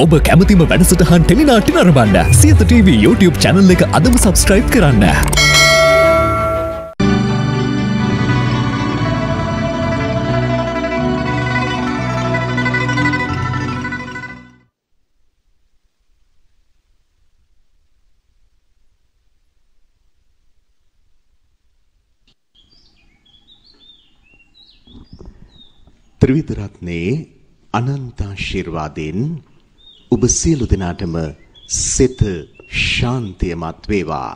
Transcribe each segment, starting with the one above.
ඔබ කැමතිම වැඩසටහන් ටෙලිනාටි නරබන්න සියත TV YouTube චැනල් එක අදම සබස්ක්‍රයිබ් කරන්න. ත්‍රිවිධරත්නයේ අනන්තාශිර්වාදයෙන් ඔබ සියලු දෙනාටම සිත ශාන්තියමත් වේවා.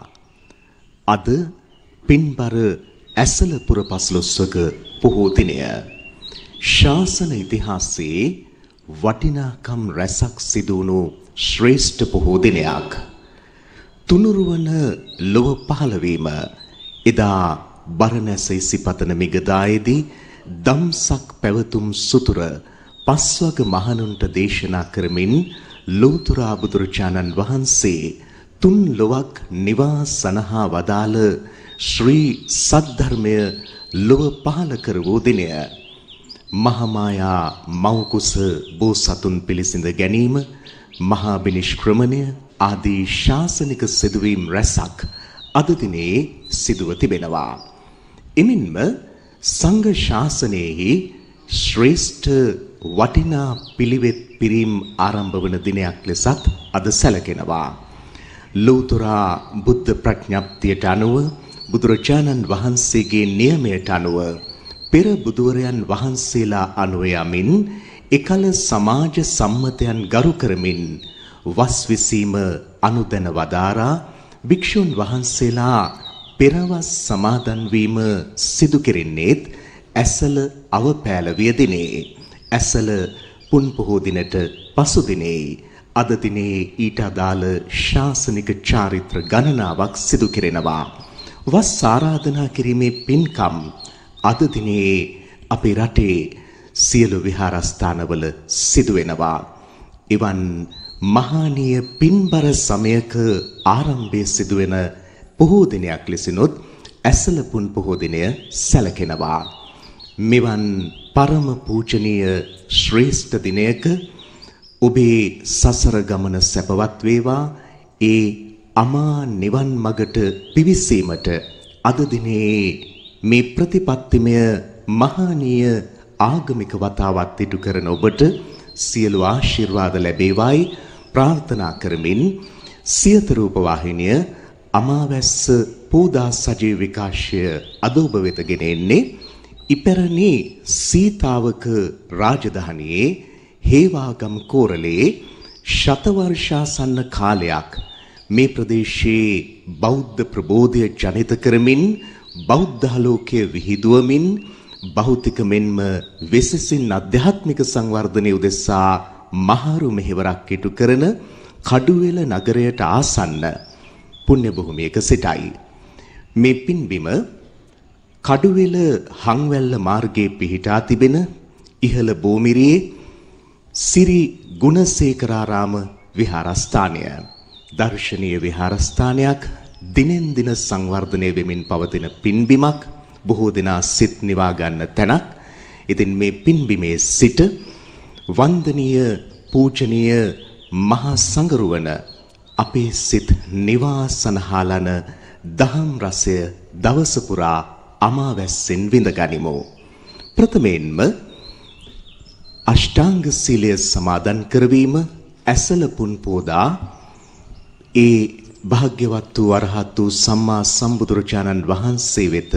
අද පින්බර ඇසලපුර පසළොස්වක පොහෝ දිනය. ශාසන ඉතිහාසයේ වටිනාකම් රැසක් සිදු වුණු ශ්‍රේෂ්ඨ පොහෝ දිනයක්. තුනුරුවන ලොව පහළවීම එදා බරණැස ඉසිපතන මිගදායේදී දම්සක් පැවතුම් සුතුර පස්වග මහණුන්ට දේශනා කරමින් ලෝතර බුදුරජාණන් වහන්සේ තුන් ලොවක් නිවා සනහා වදාළ ශ්‍රී සද්ධර්මය ලොව පහළ කර වූ දිනය මහමායා මෞකුස බෝසතුන් පිළිසිඳ ගැනීම මහා බිනිෂ්ක්‍රමණය ආදී ශාසනික සිදුවීම් රැසක් අද දිනේ සිදුව තිබෙනවා. එමින්ම සංඝ ශාසනයෙහි ශ්‍රේෂ්ඨ වටිනා පිළිවෙත් පිරීම් ආරම්භ වන දිනයක් ලෙසත් අද සැලකෙනවා. ලෝතුරා බුද්ධ ප්‍රඥප්තියට අනුව බුදුරජාණන් වහන්සේගේ නියමයට අනුව පෙර බුදුවරයන් වහන්සේලා අනුව යමින් එකල සමාජ සම්මතයන් ගරු කරමින් වස් විසීම අනුදැන වදාරා භික්ෂුන් වහන්සේලා පෙරවස් සමාදන් වීම සිදු කෙරෙන්නේත් ඇසල අවපෑල වියදිනේ ඇසල පුන් පොහෝ දිනට පසු දිනේ අද දිනේ ඊට අදාළ ශාසනික චාරිත්‍ර ගණනාවක් සිදු කෙරෙනවා. වස් ආරාධනා කිරීමේ පින්කම් අද දිනේ අපේ රටේ සියලු විහාරස්ථානවල සිදු වෙනවා. එවන් මහානීය පින්බර සමයක ආරම්භය සිදු වෙන පොහෝ දිනයක් ලෙසිනුත් ඇසල පුන් පොහෝ දිනය සැලකෙනවා. මෙවන් පරම පූජනීය ශ්‍රේෂ්ඨ දිනයක ඔබේ සසර ගමන සැපවත් වේවා ඒ අමා නිවන් මගට පිවිසීමට අද දිනේ මේ ප්‍රතිපත්තිමය මහානීය ආගමික වතාවත් ඉටු කරන ඔබට සියලු ආශිර්වාද ලැබේවායි ප්‍රාර්ථනා කරමින් සියත රූප වාහිනිය අමාවැස්ස පෝදා සජීව විකාශය අද ඔබ වෙත ගෙන එන්නේ ඉපරණේ සීතාවක රාජධානියේ හේවාගම් කෝරළේ ශතවර්ෂාසන්න කාලයක් මේ ප්‍රදේශයේ බෞද්ධ ප්‍රබෝධය ජනිත කරමින් බෞද්ධාලෝකය විහිදුවමින් භෞතික මෙන්ම වෙසසින් අධ්‍යාත්මික සංවර්ධනය උදෙසා මහරු මෙහෙවරක් ඉටු කරන කඩුවෙල නගරයට ආසන්න පුණ්‍ය භූමියක සිටයි මේ පින්බිම කඩුවෙල හංවැල්ල මාර්ගයේ පිහිටා තිබෙන ඉහළ බෝමිරියේ සිරි ගුණසේකරාරාම විහාරස්ථානය දර්ශනීය විහාරස්ථානයක් දිනෙන් දින සංවර්ධනය වෙමින් පවතින පින්බිමක් බොහෝ දෙනා සිත් නිවා ගන්න තැනක්. ඉතින් මේ පින්බිමේ සිට වන්දනීය පූජනීය මහා සංගරුවන අපේ සිත් නිවා සනහලන දහම් රසය දවස පුරා අමාවැස්සෙන් විඳගනිමු. ප්‍රථමයෙන්ම අෂ්ටාංග සීලය සමාදන් කරවීම ඇසල පුන් පෝදා ඒ භාග්‍යවත් වූ අරහත් වූ සම්මා සම්බුදුරජාණන් වහන්සේ වෙත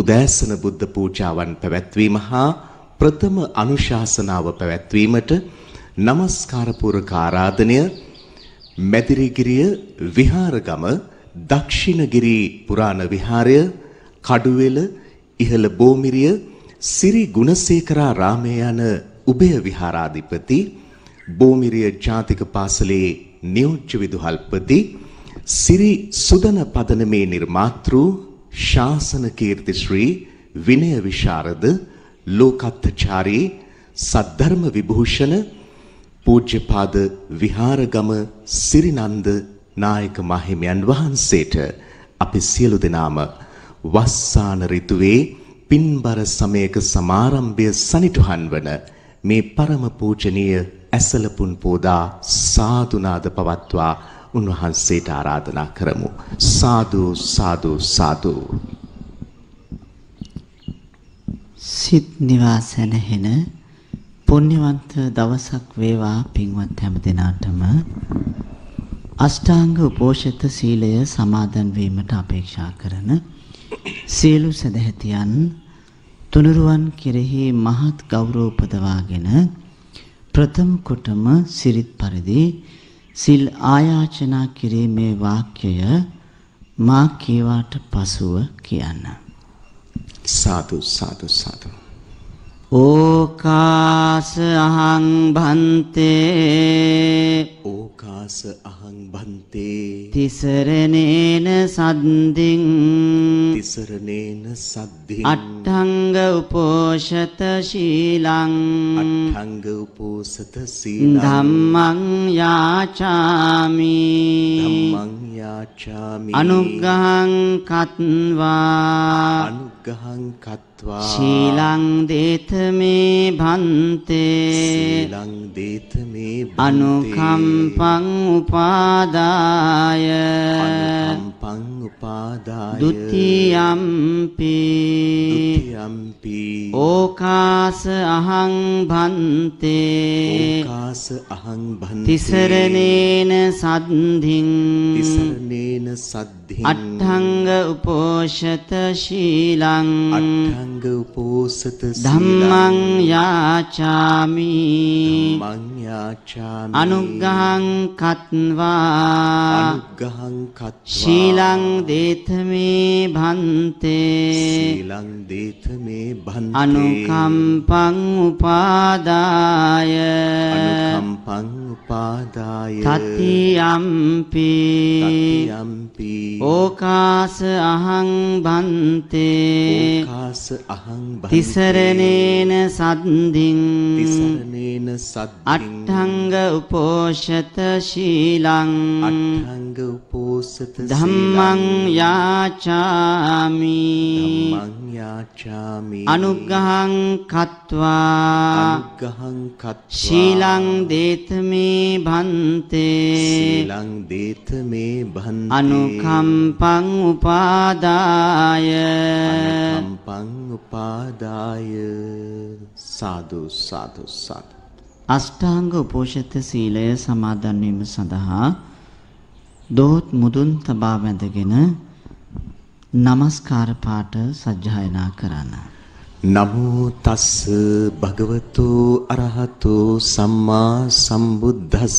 උදෑසන බුද්ධ පූජාවන් පැවැත්වීම හා ප්‍රථම අනුශාසනාව පැවැත්වීමට নমස්කාර පූර්වක ආරාධනය මැදිරිගිරිය විහාරගම දක්ෂිණගිරි පුරාණ විහාරය කඩුවෙල ඉහළ බෝමිරිය සිරි ගුණසේකරා රාමය යන උභය විහාරාධිපති බෝමිරිය ජාතික පාසලේ නියෝජ්‍ය විදුහල්පති සිරි සුදන පදනමේ නිර්මාතෘ ශාසන කීර්ති ශ්‍රී විනය විශාරද ලෝකත්ත්‍චාරී සද්ධර්ම විභූෂණ පූජ්‍යපාද විහාරගම සිරිනන්ද නායක මහිමයන් වහන්සේට අපි සියලු දෙනාම වස්සාන ඍතුවේ පින්බර සමයක සමාරම්භය සනිටුහන් වන මේ පරම පූජනීය ඇසලපුන් පෝදා සාදුනාද පවත්වා උන්වහන්සේට ආරාධනා කරමු සාදු සාදු සාදු සිත් නිවාසන හෙන පුණ්‍යවන්ත දවසක් වේවා පින්වත් හැම දිනාටම අෂ්ටාංග උපෝෂිත සීලය සමාදන් වීමට අපේක්ෂා කරන සියලු සදැහැතියන් තුනුරුවන් කෙරෙහි මහත් ගෞරව උපදවාගෙන ප්‍රථම කොටම සිරිත් පරිදි සිල් ආයාචනා කිරීමේ වාක්‍යය මා කියවාට පසුව කියන්න. සාදු සාදු සාදු ඕකාස අහං භන්තේ ඕකාස අහං භන්තේ තිසරණේන සද්දින් තිසරණේන සද්දින් අට්ඨංග උපෝෂත ශීලං අට්ඨංග උපෝසත සීලං ධම්මං යාචාමි ධම්මං යාචාමි අනුග්ගහං කත්වා අනුග්ගහං කත් දත්වා ශීලං දේතමේ භන්තේ ශීලං දේතමේ අනුකම්පං උපාදාය අනුකම්පං උපාදාය ဒ ුතියම්පි ဒ ුතියම්පි ඕකාස අහං භන්තේ ඕකාස අහං භන්තේ තිසරණේන සද්ධින් තිසරණේන සද්ධින් අට්ඨංග උපෝෂත ශීලං අට්ඨංග උපෝසත ධම්මං යාචාමි ධම්මං යාචාමි අනුග්ගහං කත්වා අනුග්ගහං කත්වා ශීලං දේතමේ භන්තේ ශීලං දේතමේ භන්තේ අනුකම්පං උපාදාය අනුකම්පං උපාදාය තතියම්පි තතියම්පි ඕකාස අහං බන්තේ ඕකාස අහං බන්තේ තිසරණේන සද්දින් තිසරණේන සද්දින් අට්ඨංග උපෝෂත ශීලං අට්ඨංග උපෝෂත ධම්මං යාචාමි ධම්මං යාචාමි අනුග්ගහං කତ୍වා අනුග්ගහං කତ୍වා ශීලං දේතමේ භන්තේ ශීලං දේතමේ භන්තේ අනුකම් අනකම්පං උපාදාය අනකම්පං උපාදාය සාදු සාදු සාදු අෂ්ටාංග උපෝෂිත සීලය සමාදන් වීම සඳහා දොහොත් මුදුන් තබා වැඳගෙන নমස්කාර පාඨ සජ්ජායනා කරන්න. නමෝ තස්ස භගවතු අරහතු සම්මා සම්බුද්දස්ස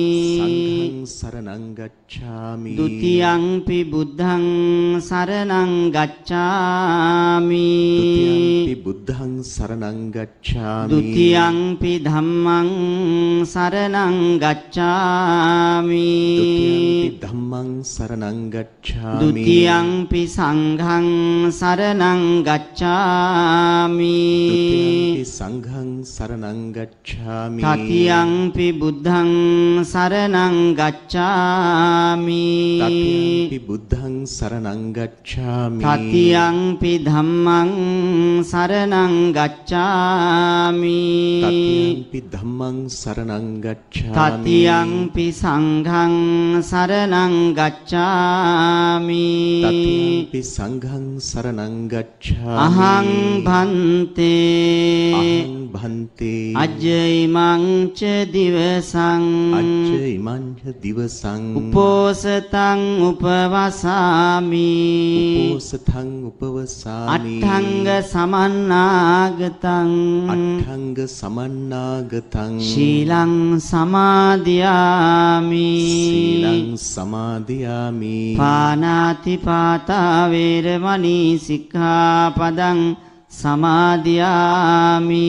සරණං ගච්ඡාමි ဒ ුතියංපි බුද්ධං සරණං ගච්ඡාමි ဒ ුතියංපි බුද්ධං සරණං ගච්ඡාමි ဒ ුතියංපි ධම්මං සරණං ගච්ඡාමි ဒ ුතියංපි ධම්මං සරණං ගච්ඡාමි ဒ ුතියංපි සංඝං සරණං ගච්ඡාමි ဒ ුතියංපි සංඝං සරණං ගච්ඡාමි තතියංපි බුද්ධං සරණං ගච්ඡාමි ගච්ඡාමි තතියම්පි බුද්ධං සරණං ගච්ඡාමි තතියම්පි ධම්මං සරණං ගච්ඡාමි තතියම්පි ධම්මං සරණං ගච්ඡාමි තතියම්පි සංඝං සරණං ගච්ඡාමි තතියම්පි සංඝං සරණං ගච්ඡාමි අහං භන්තේ අහං භන්තේ අජ්ජ ඉමං ච දිවසං අජ්ජ ඉමං ච දිවසං උපෝසතං උපවසාමි උපෝසතං උපවසාමි අට්ඨංග සමන්නාගතං අට්ඨංග සමන්නාගතං ශීලං සමාදියාමි ශීලං සමාදියාමි පානාති පාතා වේරමණී සික්ඛාපදං සමාදියාමි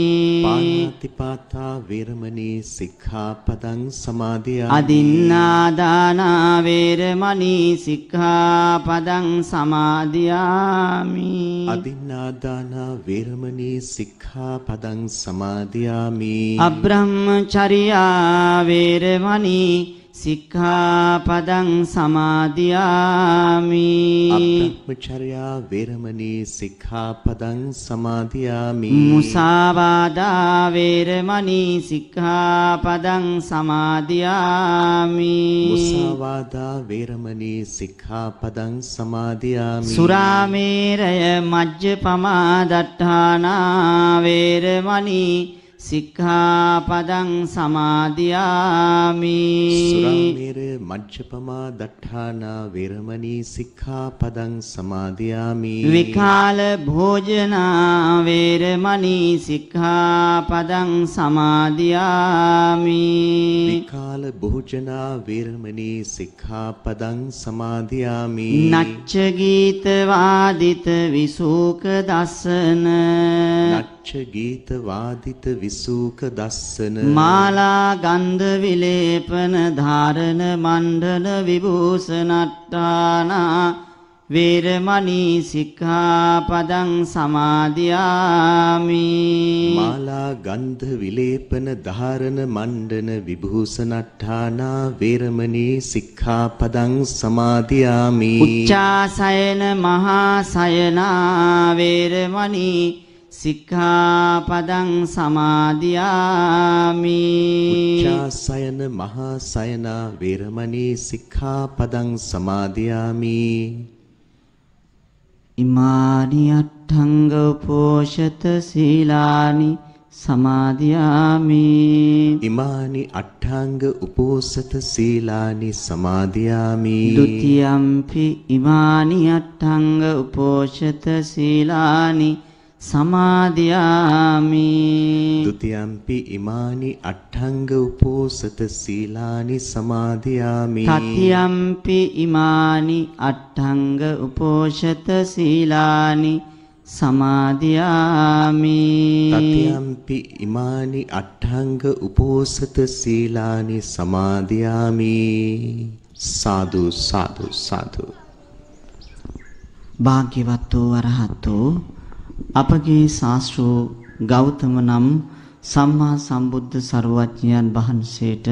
පාණාතිපාතා වේරමණී සික්ඛාපදං සමාදියාමි අදින්නාදානා වේරමණී සික්ඛාපදං සමාදියාමි අදින්නාදානා වේරමණී සික්ඛාපදං සමාදියාමි අබ්‍රහ්මචර්යා වේරමණී සික්ඛාපදං සමාදියාමි අත්ථමචර්යා වේරමණී සික්ඛාපදං සමාදියාමි මුසාවාදා වේරමණී සික්ඛාපදං සමාදියාමි මුසාවාදා වේරමණී සික්ඛාපදං සමාදියාමි සුරාමේරය මජ්ජපමා දට්ඨානා වේරමණී සික්ඛාපදං සමාදියාමි සුරාමේර මජ්ජපමා දට්ඨානා වේරමණී සික්ඛාපදං සමාදියාමි විකාල භෝජනා වේරමණී සික්ඛාපදං සමාදියාමි විකාල භෝජනා වේරමණී සික්ඛාපදං සමාදියාමි නච්ච ගීත වාදිත විසූක දසන නච්ච ගීත වාදිත සූක දස්සන මාලා ගන්ධ විලේපන ධාරණ මණ්ඩල විභූෂණට්ටානා වේරමණී සික්ඛාපදං සමාදියාමි මාලා ගන්ධ විලේපන ධාරණ මණ්ඩන විභූෂණට්ඨානා වේරමණී සික්ඛාපදං සමාදියාමි උච්චාසයන මහා සයනා වේරමණී සික්ඛාපදං සමාදියාමි උච්චාසයන මහා සයන වේරමණී සික්ඛාපදං සමාදියාමි ඉමානි අට්ඨංග පෝෂත සීලානි සමාදියාමි ඉමානි අට්ඨංග උපෝසත සීලානි සමාදියාමි ဒ ුතියම්පි ඉමානි අට්ඨංග උපෝෂත සීලානි සමාදියාමි ဒ ුතියම්පි ඉමානි අට්ඨංග උපෝසත සීලානි සමාදියාමි තතියම්පි ඉමානි අට්ඨංග උපෝෂත සීලානි සමාදියාමි තතියම්පි ඉමානි අට්ඨංග උපෝසත සීලානි සමාදියාමි සාදු සාදු සාදු භාග්‍යවත් වූ අරහතෝ අපගේ ශාස්ත්‍රෝ ගෞතම නම් සම්මා සම්බුද්ධ සරුවඥයන් වහන්සේට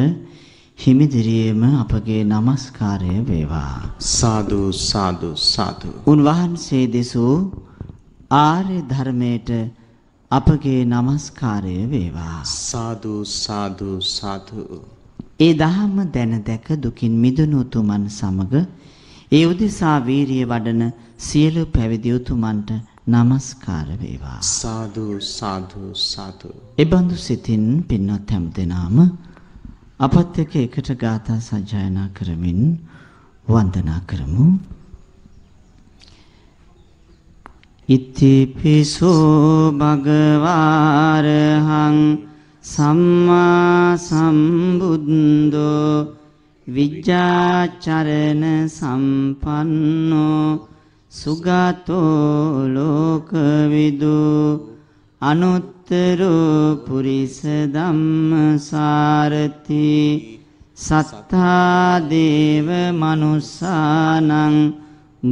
හිමිදිරියේම අපගේ নমස්කාරය වේවා සාදු සාදු සාදු උන්වහන්සේ දෙසූ ආර්ය ධර්මයට අපගේ নমස්කාරය වේවා සාදු සාදු සාදු ඒ දහම දැන දැක දුකින් මිදුණු උතුමන් සමග ඒ උදෙසා වීරිය වඩන සියලු පැවිදි උතුමන්ට নমස්කාර වේවා සාදු සාදු සාදු ඒබඳු සිතින් පින්වත් හැමදෙනාම අපත් එක්ක එකට ගාථා සජ්ජායනා කරමින් වන්දනා කරමු ඉතිපිසෝ භගවාරහං සම්මා සම්බුද්දෝ විජ්ජාචරණ සම්පන්නෝ සුගතෝ ලෝකවිදු අනුත්තරෝ පුරිස ධම්මසාරති සත්තා දේව මනුස්සානං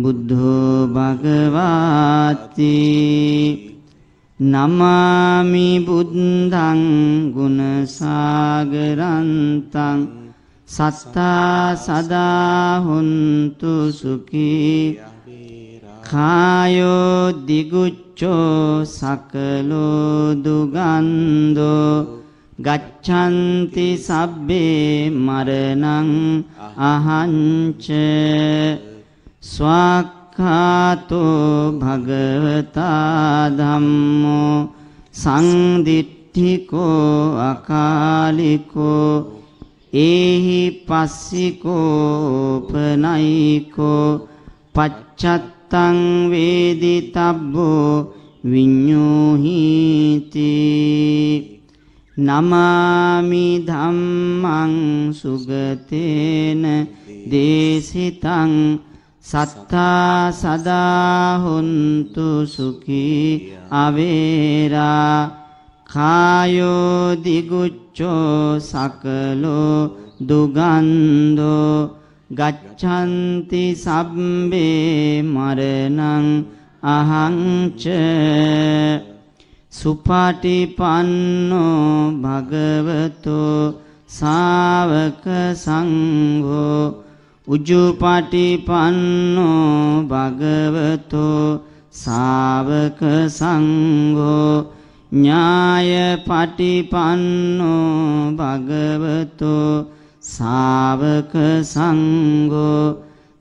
බුද්ධෝ භගවාති නමාමි බුද්ධං ගුණසාගරන්තං සත්තා සදා හොන්තු සුඛී කායෝ දිගුච්ඡෝ සකලෝ දුගන්ධෝ ගච්ඡanti sabbhe මරණං අහංච ස්වාක්ඛාතෝ භගවතා ධම්මෝ සංදිත්තිකෝ අකාලිකෝ ඒහි පස්සිකෝ පනයිකෝ පච්චත් තං වේදි තබ්බෝ විඤ්ඤෝහීති නමාමි ධම්මං සුගතේන දේසිතං සත්තා සදා හොන්තු සුඛී අවේරා කායෝ දිගුච්ඡෝ සකලෝ දුගන්ධෝ ගච්ඡන්ති සබ්බේ මරණං අහංච සුපාටිපන්නෝ භගවතෝ සාවක සංඝෝ උජුපාටිපන්නෝ භගවතෝ සාවක සංඝෝ ඥාය පටිපන්නෝ භගවතෝ ශාවක සංඝෝ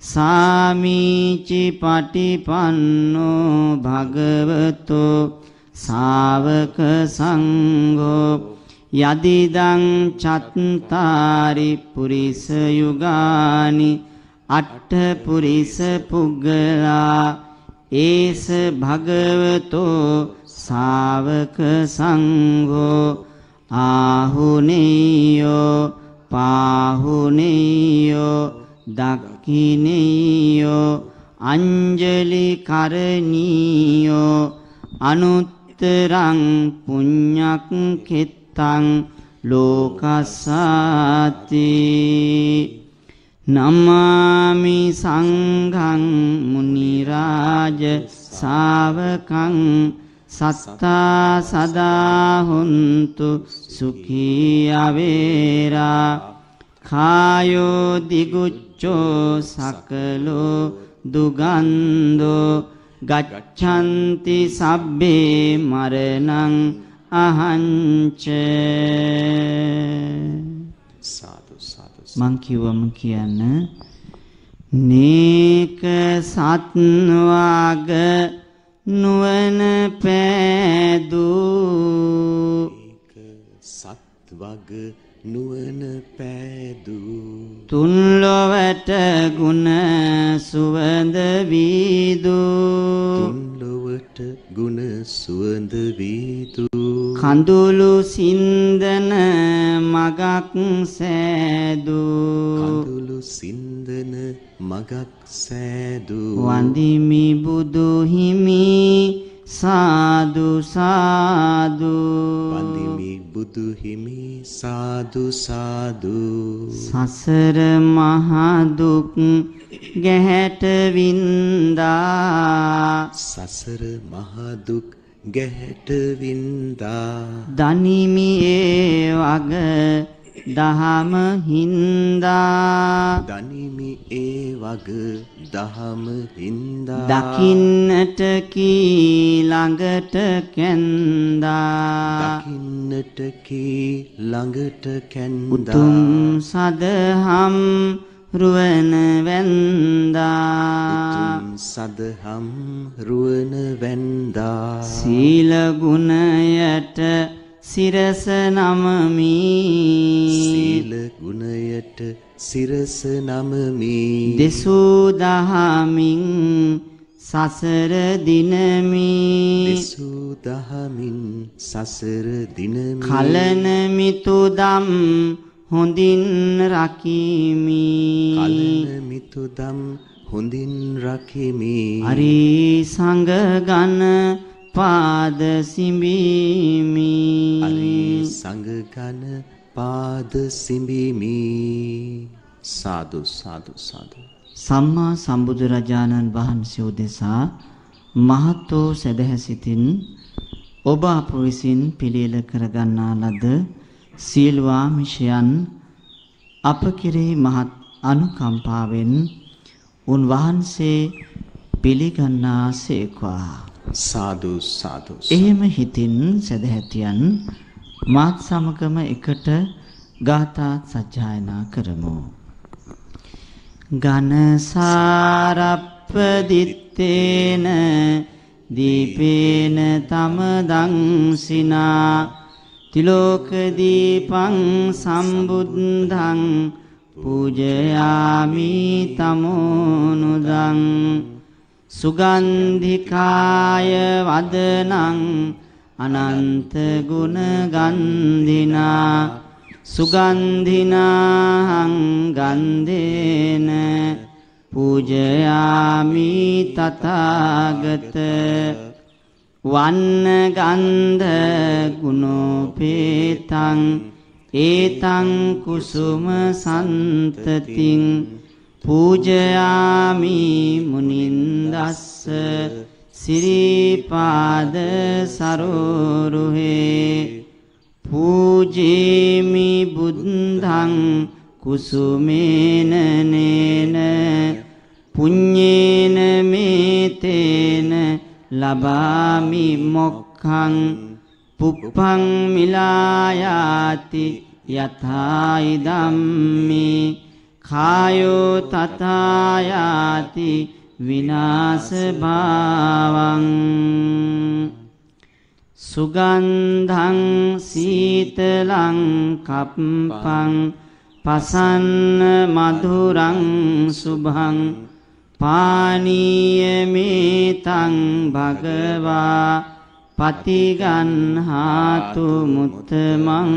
සාමීචි පටිපන්නෝ භගවතෝ ශාවක සංඝෝ යදිදං චත්තාරි පුරිස යුගානි අට්ඨ පුරිස පුග්ගලා ඒස භගවතෝ ශාවක සංඝෝ ආහුනේයෝ පාහුනේයෝ දක්කිනේයෝ අංජලි කරණීයෝ අනුත්තරං පුඤ්ඤක් කෙත්තං ලෝකසාති නමාමි සංඝං මුනි රාජ ශාවකං සස්තා සදා හොන්තු සුඛී අවේරා කායෝ දිගුච්ඡෝ සකලෝ දුගන්ධෝ ගච්ඡanti සබ්බේ මරණං අහංච සාදු සාදු මං කිව්වම කියන්න නේක සත්වාග නුවන පෑදූ සත්වග නුවන පෑදූ තුන්ලොවට ගුණ සුවඳ වීදූ තුන්ලොවට ගුණ සුවඳ වීදූ කඳුළු සින්දන මගක් සෑදු කඳුළු සින්දන මගක් සෑදු වඳිමි බුදු හිමි සාදු සාදු වඳිමි බුදු හිමි සාදු සාදු සසර මහ දුක් ගැහැට වින්දා සසර මහ දුක් ගැහැටවින්දා දනිමියේ වග දහම හින්දා දනිමි ඒ වග දහම හින්දා දකින්නට කී ළඟට කැන්දා දකින්නට කී ළඟට කැන්දා උතුම් සදහම් රුවන වැන්දා සදහම් රුවන වැන්දා සීල ගුණයට සිරස නමමි සීල ගුණයට සිරස නමමි දෙසූ දහමින් සසර දිනමි දෙසූ දහමින් සසර දිනමි කලන මිතුදම් හොඳින් රකිමි කලන මිතුදම් හොඳින් රකිමි හරි සංග ගන පාද සිඹිමි හරි සංග ගන පාද සිඹිමි සාදු සාදු සාදු සම්මා සම්බුදු රජාණන් වහන්සේ උදෙසා මහත් වූ සදහැසිතින් ඔබ අප විසින් පිළියෙල කරගන්නා ලද සියලු ආමිෂයන් අප කෙරෙහි මහත් අනුකම්පාවෙන් උන් වහන්සේ පිළිගන්නාසේකවා සාදු සාදු එහෙම හිතින් සදහැතියන් මාත් සමගම එකට ගාථා සජ්ජායනා කරමු ඝන සාරප්පදිත්තේන දීපේන තමදං සිනා තිලෝකදීපං සම්බුද්ධං පූජයාමි තමෝනුදං සුගන්ධිකාය වදනං අනන්ත ගුණ ගන්ධිනා සුගන්ධිනාහං ගන්ධේන පූජයාමි තථාගත වන්න ගන්ධ ගුණෝපේතං ඒතං කුසුම සන්තතින් පූජයාමි මුනින්දස්ස සිරිපාද සරෝරුහේ පූජේමි බුද්ධං කුසුමේන නේන පුඤ්ඤේන ලබාමි මොක්ඛං පුප්පං මිලායාති යථායි ධම්මේ කායෝ තථායාති විනාශ භාවං සුගන්ධං සීතලං කප්පං පසන්න මధుරං සුභං පානීයමේතං භගවා පතිගන්හාතු මුත්තමං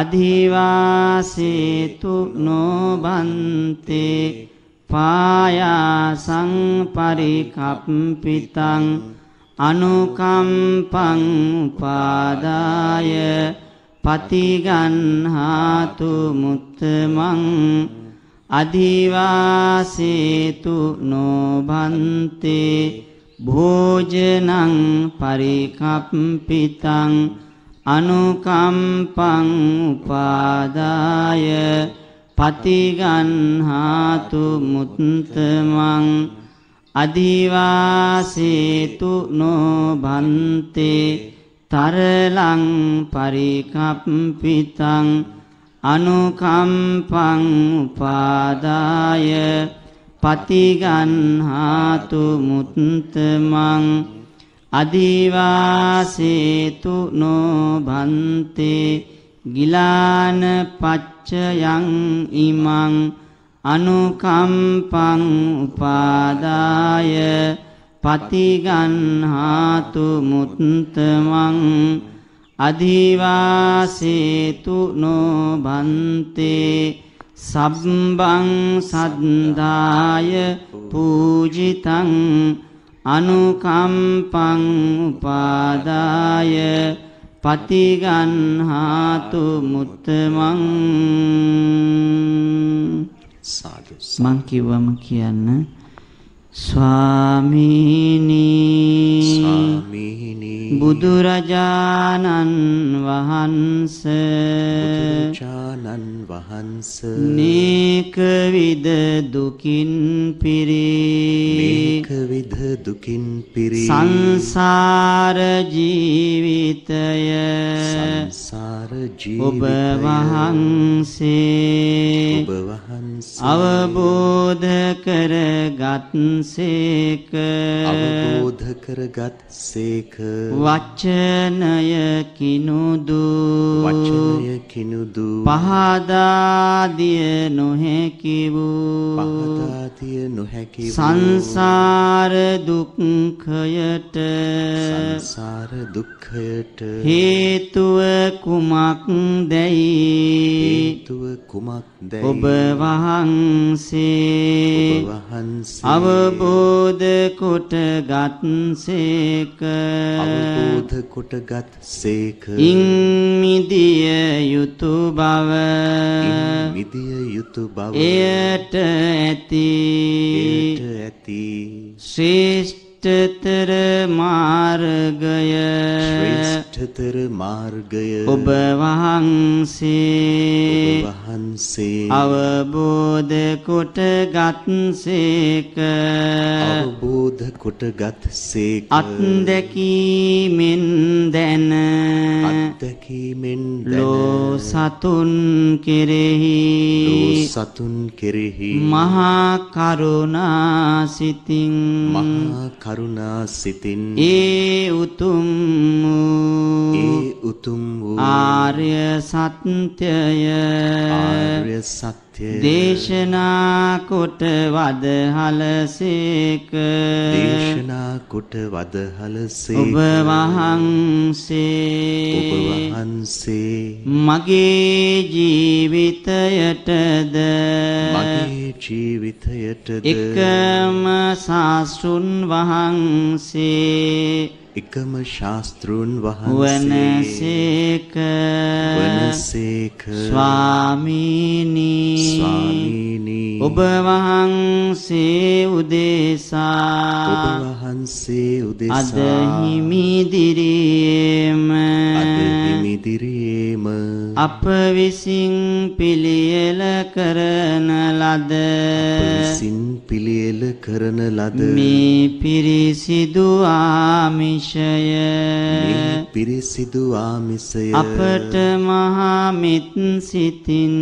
අධිවාසේතු නොබන්තේ පායාසං පරිකප්පිතං අනුකම්පං උපාදාය පතිගන්හාතු මුත්තමං අදිවාසේතු නොබන්තේ භෝජනං පරිකම්පිතං අනුකම්පං උපාදාය පතිගන්හාතු මුත්තමං අදිවාසේතු නොබන්තේ තරලං පරිකම්පිතං අනුකම්පං උපාදාය පතිගන්හාතු මුත්තමං අදිවාසේතු නොබන්තේ ගිලාන පච්චයං ඉමං අනුකම්පං උපාදාය පතිගන්හාතු මුත්තමං අධිවාසේතු නෝ බන්තේ සබ්බං සද්දාය පූජිතං අනුකම්පං උපාදාය පතිගන්හාතු මුත්තමං මං කිව්වම කියන්න ස්වාමීනී බුදුරජාණන් වහන්ස බුදුරජාණන් වහන්ස නේක විද දුකින් පිරි නේක විද දුකින් පිරි සංසාර ජීවිතය සංසාර ජීවිතය ඔබ වහන්සේ ඔබ වහන්සේ අවබෝධ කරගත් වහන්සේක අවබෝධ කරගත් සේක වචනය කිනුදු වචනය කිනුදු පහදා දිය නොහැකි වූ පහදා දිය නොහැකි වූ සංසාර දුක්ඛයට සංසාර දුක්ඛයට හේතුව කුමක් දැයි හේතුව කුමක් දැයි ඔබ වහන්සේ ඔබ වහන්සේ අවබෝධ කොටගත් සේක අවබෝධ කොටගත් සේක ඉන් මිදිය යුතු බව මිදිය යුතු බව එයට ඇති එයට ඇති ශ්‍රේෂ්ඨ ශ්‍රේෂ්ඨතර මාර්ගය ශ්‍රේෂ්ඨතර මාර්ගය ඔබ වහන්සේ වහන්සේ අවබෝධ කොට ගත්සේක අවබෝධ කොට ගත්සේක අත්දැකීමෙන් දැන අත්දැකීමෙන් ලෝ සතුන් කෙරෙහි ලෝ සතුන් කෙරෙහි මහා කරුණා සිතින් මහා කරුණා සිතින් ඒ උතුම් ඒ උතුම් ආර්ය සත්‍යය ආර්ය සත්‍ය දේශනා කොට වදහල සේක දේශනා කොට වදහල සේක ඔබ වහන්සේ ඔබ වහන්සේ මගේ ජීවිතයටද මගේ ජීවිතයටද එකම සාසුන් වහන්සේ එකම ශාස්ත්‍රූන් වහන්සේක වනසේක ස්වාමීනි ස්වාමීනි ඔබ වහන්සේ උදෙසා ඔබ වහන්සේ උදෙසා අද හිමි දිරියේම අද අප විසින් පිළියෙල කරන ලද විසින් පිළියෙල කරන ලද මේ පිරිසිදු ආමිෂය මේ පිරිසිදු ආමිෂය අපට මහා මෙත් සිතින්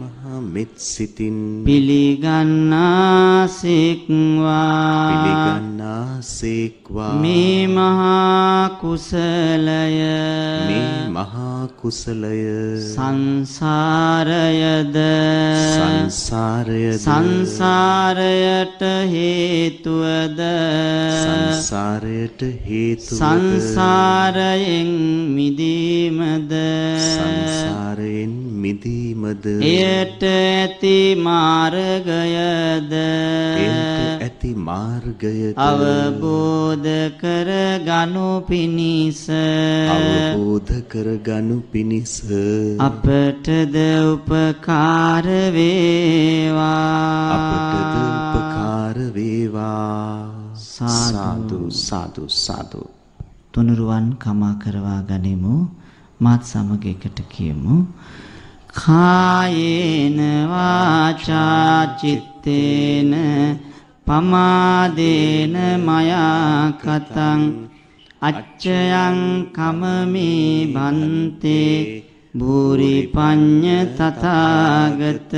මහා මෙත් සිතින් පිළිගන්නාසේක්වා පිළිගන්නාසේක්වා මේ මහා කුසලය මේ මහා අකුසලය සංසාරයද සංසාරයද සංසාරයට හේතුවද සංසාරයට හේතුවද සංසාරයෙන් මිදීමද සංසාරයෙන් මිදීමද එයට ඇති මාර්ගයද එයට ඇති මාර්ගයද අවබෝධ කරගනු පිණිස අවබෝධ කරගනු පිණිස අපටද උපකාර වේවා අපටද උපකාර වේවා සාදු සාදු සාදු තුනුරුවන් කමා කරවා ගනිමු මාත් සමග එකට කියමු කායේන වාචා චිත්තේන පමාදේන මයා කතං අච්චයන් කමමේ බන්තේ භූරි පඤ්ඤ තථාගත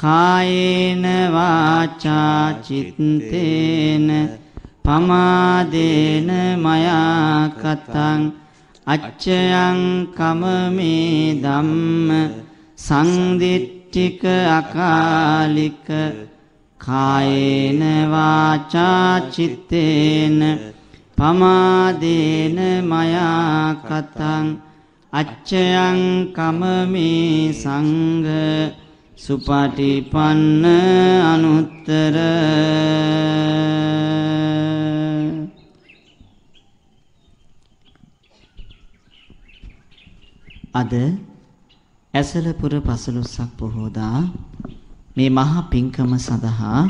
කායේන වාචා චිත්තේන පමාදේන මයා කතං අච්චයං කමමේ ධම්ම සංදිට්ඨික අකාලික කායේන වාචා චිත්තේන පමාදේන මයා කතං අච්චයං කමමේ සංඝ සුපටිපන්න අනුත්තර අද ඇසලපුර පසළොස්වක පොහොදා මේ මහා පින්කම සඳහා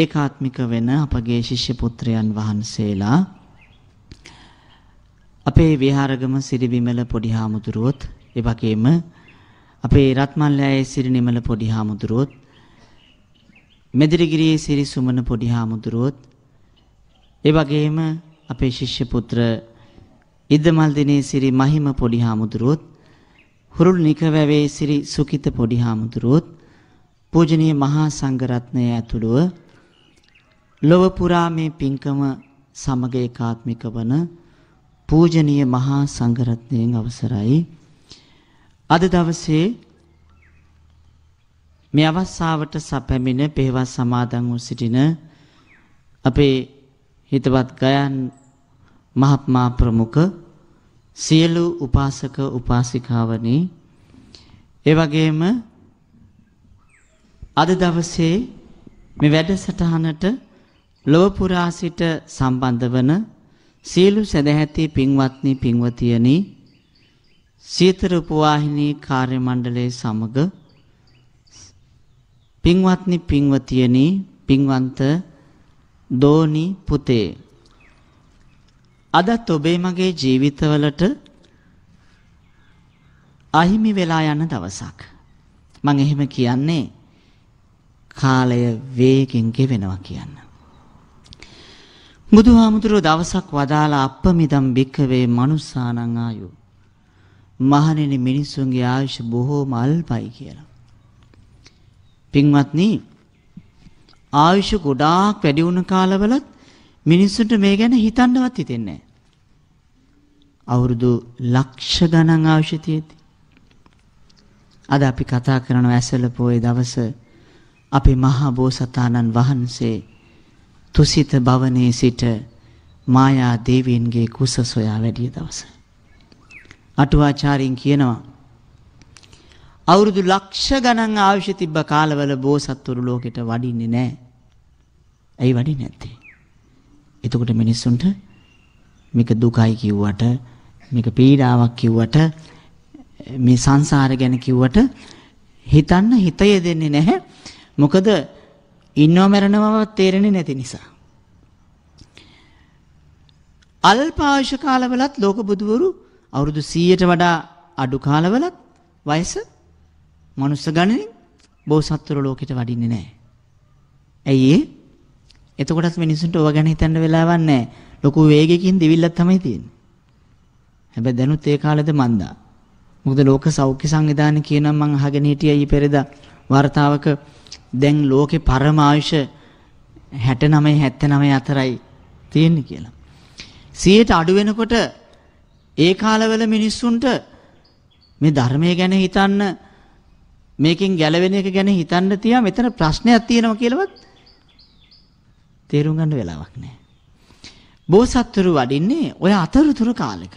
ඒකාත්මික වෙන අපගේ ශිෂ්‍ය පුත්‍රයන් වහන්සේලා අපේ විහාරගම සිරිවිමල පොඩි හාමුදුරුවොත් ඒ වගේම අපේ රත්මල්ලෑයේ සිරිනිමල පොඩි හාමුදුරුවොත් මෙදිරිගිරියේ සිරි සුමන පොඩි හාමුදුරුවොත් ඒ වගේම අපේ ශිෂ්‍ය පුත්‍ර ඉදමල් දිනේ සිරි මහිම පොඩි හාමුදුරුවොත් හුරුල් නිකවැවේ සිරි සුකිත පොඩි හාමුදුරුවොත් පූජනීය මහා සංඝරත්නය ඇතුළුව ලොව පුරා මේ පින්කම සමග ඒකාත්මික වන පූජනීය මහා සංඝරත්නයෙන් අවසරයි අද දවසේ මේ අවස්ථාවට සැපැමිණ පෙරවස් සමාදන් වූ සිටින අපේ හිතවත් ගයන් මහත්මා ප්‍රමුඛ සියලු උපාසක උපාසිකාවනි ඒ වගේම අද දවසේ මේ වැඩසටහනට ලොව පුරා සිට සම්බන්ධ වන සියලු සදැහැති පින්වත්නි පින්වතියනි සීතර උපවාහිනී කාර්ය මණ්ඩලයේ සමග පින්වත්නි පින්වතියනි පින්වන්ත දෝනි පුතේ අදත් ඔබේ මගේ ජීවිතවලට අහිමි වෙලා යන දවසක්. මම එහෙම කියන්නේ කාලය වේගෙන් ගෙවෙනවා කියන්න. බුදුහාමුදුරුවෝ දවසක් වදාලා අප්පමිදම් භික්කවේ මනුස්සානං ආයු. මහණෙනි මිනිසුන්ගේ ආයුෂ බොහෝම අල්පයි කියලා. පින්වත්නි ආයුෂ ගොඩාක් වැඩි වුණ කාලවලත් මිනිස්සුන්ට මේ ගැන හිතන්නවත් හිතෙන්නේ නැහැ. අවුරුදු ලක්ෂ ගණන් අවශ්‍ය තියෙද්දි. අද අපි කතා කරන ඇසල පොයේ දවස අපේ මහා බෝසතාණන් වහන්සේ තුසිත භවනයේ සිට මායා දේවීන්ගේ කුස සොයා වැඩිය දවස. අටුවාචාරින් කියනවා අවුරුදු ලක්ෂ ගණන් අවශ්‍ය තිබ්බ කාලවල බෝසත්තුරු ලෝකෙට වඩින්නේ නැහැ. ඇයි වඩින්නේ නැත්තේ? එතකොට මිනිස්සුන්ට මේක දුකයි කිව්වට මේක පීඩාවක් කිව්වට මේ සංසාර ගැන කිව්වට හිතන්න හිත යෙදෙන්නේ නැහැ. මොකද ඉන්නව මැරෙනවව තේරෙන්නේ නැති නිසා. අල්පායුෂ කාලවලත් ලෝක බුදුවරු අවුරුදු 100ට වඩා අඩු කාලවලත් වයස මනුස්ස ගණනින් බෝසත්තුර ලෝකෙට වඩින්නේ නැහැ. ඇයි ඒ? එතකොටත් මිනිස්සුන්ට ඕවා ගැන හිතන්න වෙලාවක් නැහැ. ලොකු වේගයකින් දිවිල්ලක් තමයි තියෙන්නේ. හැබැයි දැනුත් ඒ කාලෙද මන්දා. මොකද ලෝක සෞඛ්‍ය සංවිධානය කියනවා මම අහගෙන හිටියා ඊ පෙරේදා වර්තාවක දැන් ලෝකේ පරම ආයුෂ 69 79 අතරයි තියෙන්නේ කියලා. 100ට අඩු වෙනකොට ඒ කාලවල මිනිස්සුන්ට මේ ධර්මය ගැන හිතන්න මේකෙන් ගැලවෙන එක ගැන හිතන්න තියා මෙතන ප්‍රශ්නයක් තියෙනවා කියලාවත් තේරුම් ගන්න වෙලාවක් නැහැ. බෝසත්තුරු වඩින්නේ ඔය අතරතුර කාලෙක.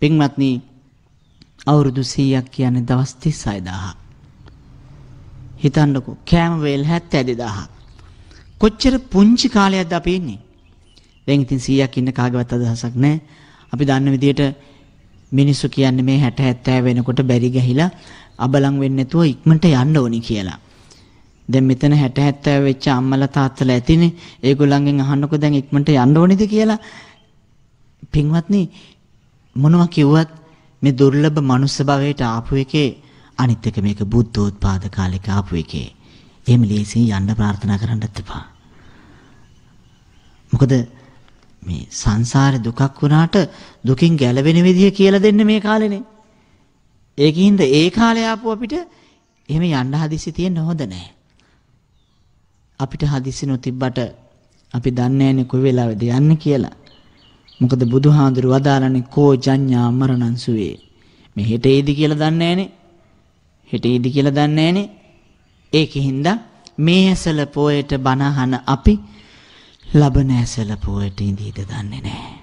පින්වත්නි අවුරුදු 100ක් කියන්නේ දවස් 36000ක්. හිතන්නකෝ කෑම වේල් 72000ක්. කොච්චර පුංචි කාලයක්ද අපි ඉන්නේ. දැන් ඉතින් 100ක් ඉන්න කාගවත් අදහසක් නැහැ. අපි දන්න විදිහට මිනිස්සු කියන්නේ මේ 60 70 වෙනකොට බැරි ගහිලා අබලං වෙන්නේ නැතුව ඉක්මනට යන්න ඕනි කියලා. දැන් මෙතන 60 70 වෙච්ච අම්මලා තාත්තලා ඇතිනේ. ඒගොල්ලන්ගෙන් අහන්නකෝ දැන් ඉක්මනට යන්න ඕනේද කියලා. පින්වත්නි මොනවා කිව්වත් මේ දුර්ලභ මනුස්ස භවයට ආපු එකේ අනිත් එක මේක බුද්ධෝත්පාද කාලෙක ආපු එකේ. එහෙම ලේසියෙන් යන්න ප්‍රාර්ථනා කරන්නත් එපා. මොකද මේ සංසාරේ දුකක් වුණාට දුකින් ගැලවෙන විදිය කියලා දෙන්නේ මේ කාලෙනේ. ඒකින්ද ඒ කාලේ ආපු අපිට එහෙම යන්න හදිසි තියෙන්න හොඳ නැහැ. අපිට හදිසි නොතිබ්බට අපි දන්නේ නැනේ කොයි වෙලාවෙද යන්නේ කියලා. මොකද බුදුහාඳුරු වදාළනේ කෝ ජඤ්ඤා මරණං සුවේ. මේ හෙටේදි කියලා දන්නේ නැනේ. හෙටේදි කියලා දන්නේ නැනේ. ඒකෙහිඳ මේ ඇසල පොයට බනහන අපි ලබන ඇසල පොයට ඉඳීද දන්නේ නැහැ.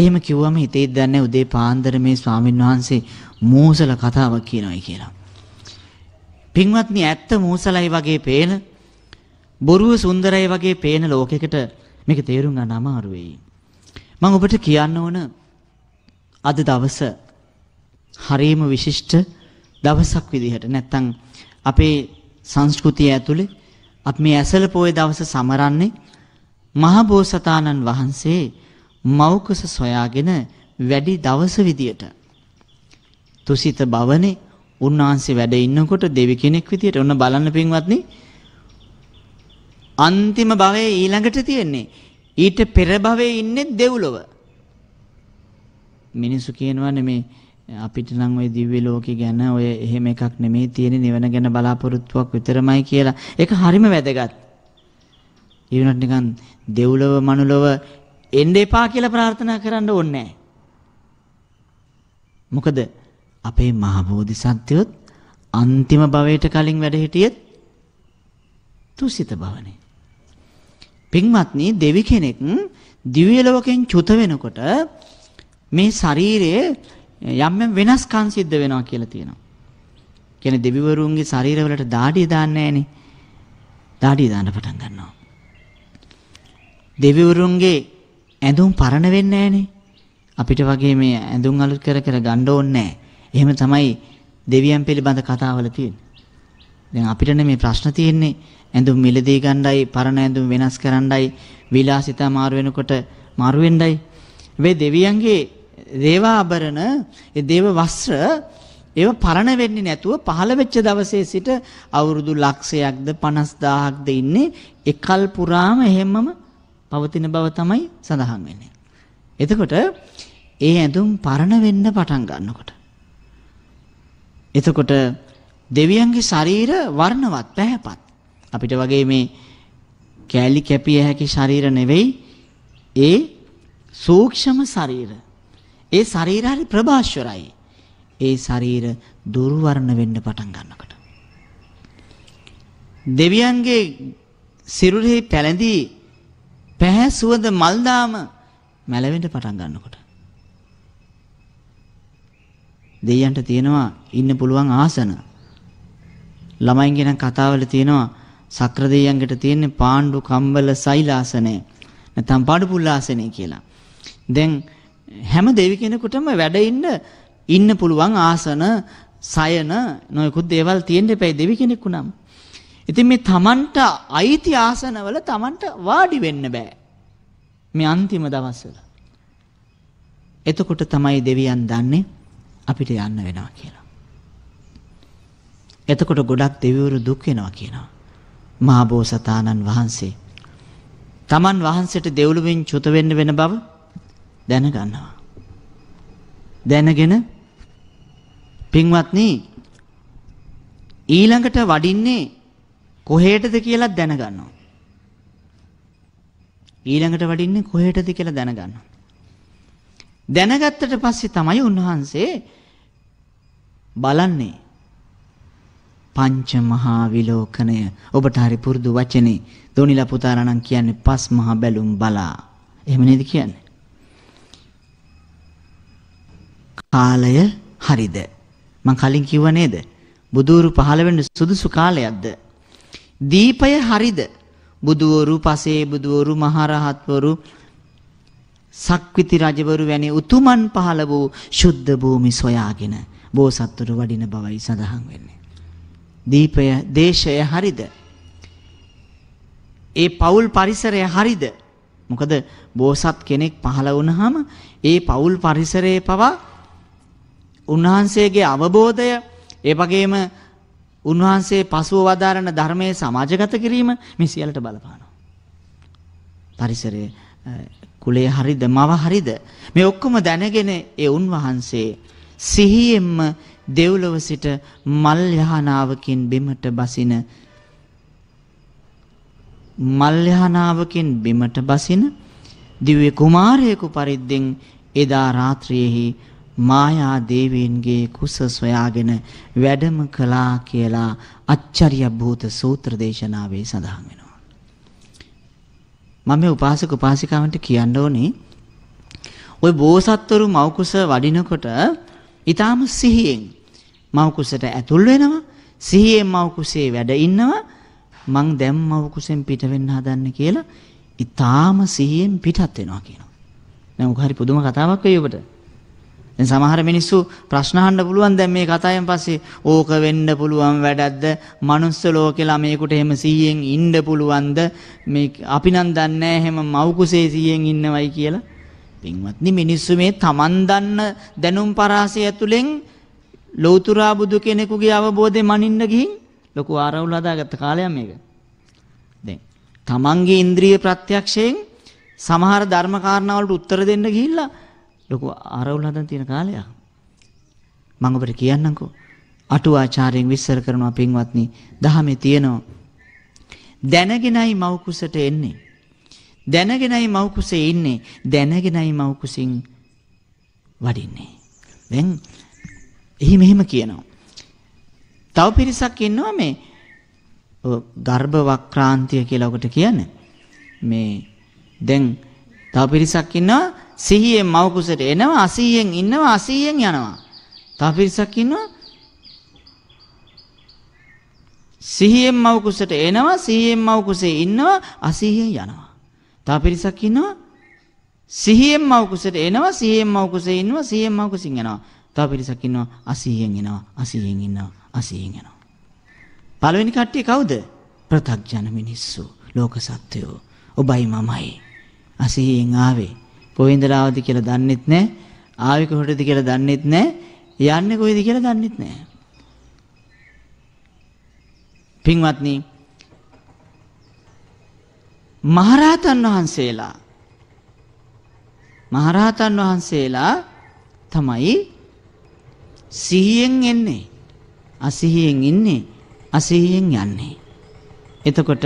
එහෙම කිව්වම හිතේ දන්නේ උදේ පාන්දර මේ ස්වාමීන් වහන්සේ මූසල කතාවක් කියනවායි කියලා. පින්වත්නි ඇත්ත මූසලයි වගේ පේන බොරුව සුන්දරයි වගේ පේන ලෝකයකට මේක තේරුම් ගන්න අමාරු වෙයි. මම ඔබට කියන්න ඕන අද දවස හරීම විශිෂ්ට දවසක් විදිහට නැත්තම් අපේ සංස්කෘතිය ඇතුලේ අපි මේ ඇසල පොයේ දවස සමරන්නේ මහ බෝසතාණන් වහන්සේ මෞකස සොයාගෙන වැඩි දවස විදියට තුසිත භවනේ උන්වහන්සේ වැඩ ඉන්නකොට දෙවි කෙනෙක් විදියට ඔන්න බලන්න පින්වත්නි අන්තිම භවයේ ඊළඟට තියෙන්නේ. ඊට පෙර භවයේ ඉන්නේ දෙව්ලොව. මිනිසු කියනවානේ මේ අපිට නම් ওই දිව්‍ය ලෝකේ ගැන ඔය එහෙම එකක් නෙමෙයි තියෙන්නේ නිවන ගැන බලාපොරොත්තුවක් විතරමයි කියලා. ඒක හරිම වැදගත්. ඒ වුණත් නිකන් දෙව්ලොව මනුලොව එන්න එපා කියලා ප්‍රාර්ථනා කරන්න ඕනේ මොකද අපේ මහ බෝධිසත්වයොත් අන්තිම භවයට කලින් වැඩ හිටියෙත් තුසිත භවනේ. පින්වත්නි දෙවි කෙනෙක් දිව්‍ය ලෝකෙන් චුත වෙනකොට මේ ශරීරයේ යම් යම් වෙනස්කම් සිද්ධ වෙනවා කියලා තියෙනවා. කියන්නේ දෙවිවරුන්ගේ ශරීරවලට දාඩිය දාන්නේ නැහනේ. දාඩිය දාන්න පටන් ගන්නවා. දෙවිවරුන්ගේ ඇඳුම් පරණ වෙන්නේ නැහනේ. අපිට වගේ මේ ඇඳුම් අලුත් කර කර ගන්න ඕනේ එහෙම තමයි දෙවියන් පිළිබඳ කතාවල තියෙන්නේ. දැන් අපිටනේ මේ ප්‍රශ්න තියෙන්නේ ඇඳුම් මිලදී ගණ්ඩයි පරණ ඇඳුම් වෙනස් කරණ්ඩයි විලාසිතා මාරු වෙනකොට මාරු වෙණ්ඩයි මේ දෙවියන්ගේ දේවාභරණ ඒ දේව වස්ත්‍ර ඒව පරණ වෙන්නේ නැතුව පහළ වෙච්ච දවසේ සිට අවුරුදු ලක්ෂයක්ද 50000ක්ද ඉන්නේ එකල් පුරාම එහෙම්මම පවතින බව තමයි සඳහන් වෙන්නේ. එතකොට ඒ ඇඳුම් පරණ වෙන්න පටන් ගන්නකොට. එතකොට දෙවියන්ගේ ශරීර වර්ණවත් පැහැපත්. අපිට වගේ මේ කෑලි කැපිය හැකි ශරීර නෙවෙයි ඒ සූක්ෂම ශරීර. ඒ ශරීර හරි ප්‍රභාස්වරයි. ඒ ශරීර දුර්වර්ණ වෙන්න පටන් ගන්නකොට. දෙවියන්ගේ සිරුරෙහි පැලඳී පැහැ සුවඳ මල් දාම මැලවෙන්න පටන් ගන්නකොට. දෙයයන්ට තියෙනවා ඉන්න පුළුවන් ආසන. ළමයින්ගෙන කතාවල තියෙනවා සක්‍ර දෙවියන්ගෙට තියෙන්නේ පාණ්ඩු කම්බල සෛලාසනය නැත්නම් පාඩුපුල්ලාසනය කියලා. දැන් හැම දෙවි කෙනෙකුටම වැඩ ඉන්න ඉන්න පුළුවන් ආසන, සයන නොයෙකුත් දේවල් තියෙන්න එපයි දෙවි කෙනෙකු නම්. ඉතින් මේ Tamanට අයිති ආසනවල Tamanට වාඩි වෙන්න බෑ. මේ අන්තිම දවස්වල. එතකොට තමයි දෙවියන් දන්නේ අපිට යන්න වෙනවා කියලා. එතකොට ගොඩක් දෙවිවරු දුක් වෙනවා කියනවා. මහබෝසතාණන් වහන්සේ. තමන් වහන්සේට දෙව්ලොවෙන් චුත වෙන්න වෙන බව දැනගන්නවා. දැනගෙන පින්වත්නි ඊළඟට වඩින්නේ කොහේටද කියලා දැනගන්නවා. ඊළඟට වඩින්නේ කොහේටද කියලා දැනගන්නවා. දැනගත්තට පස්සේ තමයි උන්වහන්සේ බලන්නේ පංච මහා විලෝකණය ඔබට හරි පුරුදු වචනේ දෝනිලා පුතාලානම් කියන්නේ පස් මහා බැලුම් බලා එහෙම නේද කියන්නේ කාලය හරිද මං කලින් කිව්ව නේද බුදూరు 15 වෙනි සුදුසු කාලයක්ද දීපය හරිද බුදවරු පසේ බුදවරු මහරහත්වරු සක්විති රජවරු වැනි උතුමන් පහළ වූ ශුද්ධ භූමි සොයාගෙන බෝසත්තුරු වඩින බවයි සඳහන් වෙන්නේ දීපය දේශය හරිද? ඒ පවුල් පරිසරය හරිද? මොකද බෝසත් කෙනෙක් පහළ වුණාම ඒ පවුල් පරිසරයේ පවා උන්වහන්සේගේ අවබෝධය ඒ වගේම උන්වහන්සේ පසුව වදාරන ධර්මයේ සමාජගත කිරීම මේ සියල්ලට බලපානවා. පරිසරයේ කුලය හරිද මව හරිද මේ ඔක්කොම දැනගෙන ඒ උන්වහන්සේ සිහියෙන්ම දෙව්ලොව සිට මල් යහනාවකින් බිමට බසින මල් යහනාවකින් බිමට බසින දිව්‍ය කුමාරයෙකු පරිද්දෙන් එදා රාත්‍රියේහි මායා දේවීන්ගේ කුස සොයාගෙන වැඩම කළා කියලා අච්චරිය භූත සූත්‍ර දේශනාවේ සඳහන් වෙනවා. මම මේ උපාසක උපාසිකාවන්ට කියන්න ඕනේ ওই බෝසත්වරු මෞකුස වඩිනකොට ඊටාම සිහියෙන් මව කුසට ඇතුල් වෙනවා සිහියෙන් මව කුසේ වැඩ ඉන්නවා මං දැන් මව කුසෙන් පිට වෙන්න හදන්නේ කියලා ඊටාම සිහියෙන් පිටත් වෙනවා කියනවා. දැන් උග හරි පුදුම කතාවක් වෙයි ඔබට. දැන් සමහර මිනිස්සු ප්‍රශ්න අහන්න පුළුවන් දැන් මේ කතාවෙන් පස්සේ ඕක වෙන්න පුළුවන් වැඩක්ද? manuss ලෝකේ ළමයෙකුට එහෙම සිහියෙන් ඉන්න පුළුවන්ද? මේ අපි නම් දන්නේ නැහැ එහෙම මව කුසේ සිහියෙන් ඉන්නවයි කියලා. පින්වත්නි මිනිස්සු මේ තමන් දන්න දැනුම් පරාසය ඇතුලෙන් ලෞතුරා බුදු කෙනෙකුගේ අවබෝධය මනින්න ගිහින් ලොකු ආරවුල හදාගත්ත කාලයක් මේක. දැන් තමන්ගේ ඉන්ද්‍රිය ප්‍රත්‍යක්ෂයෙන් සමහර ධර්ම කාරණාවලට උත්තර දෙන්න ගිහිල්ලා ලොකු ආරවුල හදන් තියෙන කාලයක්. මම ඔබට කියන්නම්කෝ. අටුවාචාර්යෙන් විස්තර කරනවා පින්වත්නි දහමේ තියෙනවා. දැනගෙනයි මව කුසට එන්නේ. දැනගෙනයි මව කුසේ ඉන්නේ. දැනගෙනයි මව කුසින් වඩින්නේ. දැන් එහි මෙහෙම කියනවා. තව පිරිසක් ඉන්නවා මේ ගර්භ වක්‍රාන්තිය කියලා ඔකට කියන්නේ. මේ දැන් තව පිරිසක් ඉන්නවා සිහියෙන් මව කුසට එනවා 80ෙන් ඉන්නවා 80ෙන් යනවා. තව පිරිසක් ඉන්නවා සිහියෙන් මව කුසට එනවා සිහියෙන් මව කුසේ ඉන්නවා 80ෙන් යනවා. තව පිරිසක් ඉන්නවා සිහියෙන් මව කුසට එනවා සිහියෙන් මව කුසේ ඉන්නවා සිහියෙන් මව කුසින් යනවා. තව පිරිසක් ඉන්නවා 80න් එනවා 80න් ඉන්නවා 80න් එනවා. පළවෙනි කට්ටිය කවුද? ප්‍රතග්ජන මිනිස්සු, ලෝක සත්වයෝ. ඔබයි මමයි. 80න් ආවේ. කොහෙන්දලාවද කියලා දන්නෙත් නැහැ. ආවේ කොහෙටද කියලා දන්නෙත් නැහැ. යන්නේ කොහෙද කියලා දන්නෙත් නැහැ. පින්වත්නි මහරහතන් වහන්සේලා මහරහතන් වහන්සේලා තමයි සිහියෙන් එන්නේ අසිහියෙන් ඉන්නේ අසිහියෙන් යන්නේ. එතකොට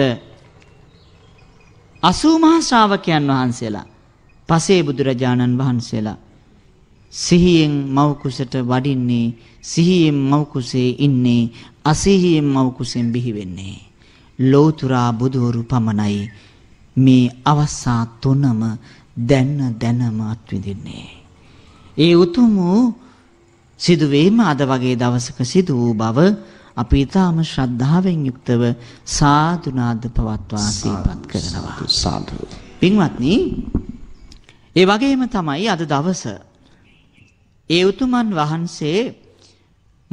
අසූමහා ශ්‍රාවකයන් වහන්සේලා පසේ බුදුරජාණන් වහන්සේලා සිහියෙන් මවකුසට වඩින්නේ සිහියෙන් මවකුසේ ඉන්නේ අසිහියෙන් මවකුසෙන් බිහි වෙන්නේ ලෝතුරා බුදවරු පමණයි මේ අවස්ථා තුනම දැන දැනම අත්විඳින්නේ ඒ උතුම් වූ සිදුවීම අද වගේ දවසක සිදු වූ බව අපි ඊටාම ශ්‍රද්ධාවෙන් යුක්තව සාදුනාද පවත්වා සිහිපත් කරනවා සාදු පින්වත්නි ඒ වගේම තමයි අද දවස ඒ උතුමන් වහන්සේ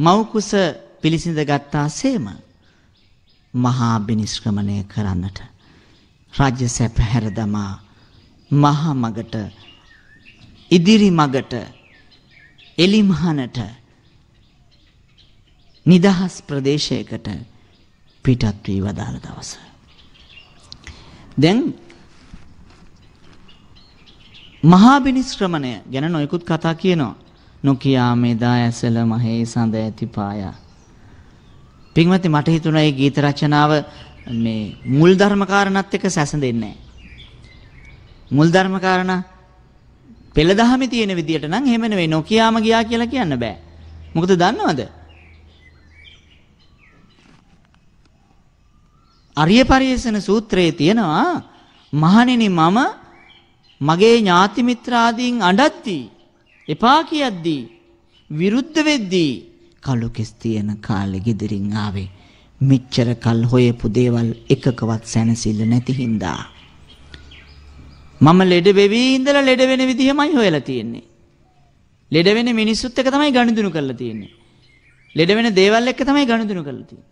මෞකුස පිළිසිඳ ගත්තාseම මහා බිනිෂ්ක්‍රමණය කරන්නට රාජ්‍ය සැප හැරදමා මහා මගට ඉදිරි මගට එලිමහනට නිදහස් ප්‍රදේශයකට පිටත් වී වදාළ දවස. දැන් මහා බිනිස්ක්‍රමණය ගැන නොයෙකුත් කතා කියනවා. නොකියා මෙදා ඇසල මහේ සඳ ඇති පායා. පින්වත්නි මට හිතුණා මේ ගීත රචනාව මේ මුල් ධර්ම කාරණාත් එක්ක සැසඳෙන්නේ නැහැ. මුල් ධර්ම කාරණා පෙළදහමේ තියෙන විදියට නම් එහෙම නෙවෙයි නොකියාම ගියා කියලා කියන්න බෑ. මොකද දන්නවද? අරිය පරිේෂණ සූත්‍රයේ තියෙනවා මහණෙනි මම මගේ ඥාති මිත්‍රාදීන් අඬද්දී එපා කියද්දී විරුද්ධ වෙද්දී කළු කෙස් තියෙන කාලේ gedirin ආවේ මෙච්චර කල් හොයපු දේවල් එකකවත් සැනසෙල්ල නැති හින්දා මම ලෙඩ වෙවී ඉඳලා ලෙඩ වෙන විදිහමයි හොයලා තියෙන්නේ. ලෙඩ වෙන මිනිස්සුත් එක්ක තමයි ගනුදෙනු කරලා තියෙන්නේ. ලෙඩ වෙන දේවල් එක්ක තමයි ගනුදෙනු කරලා තියෙන්නේ.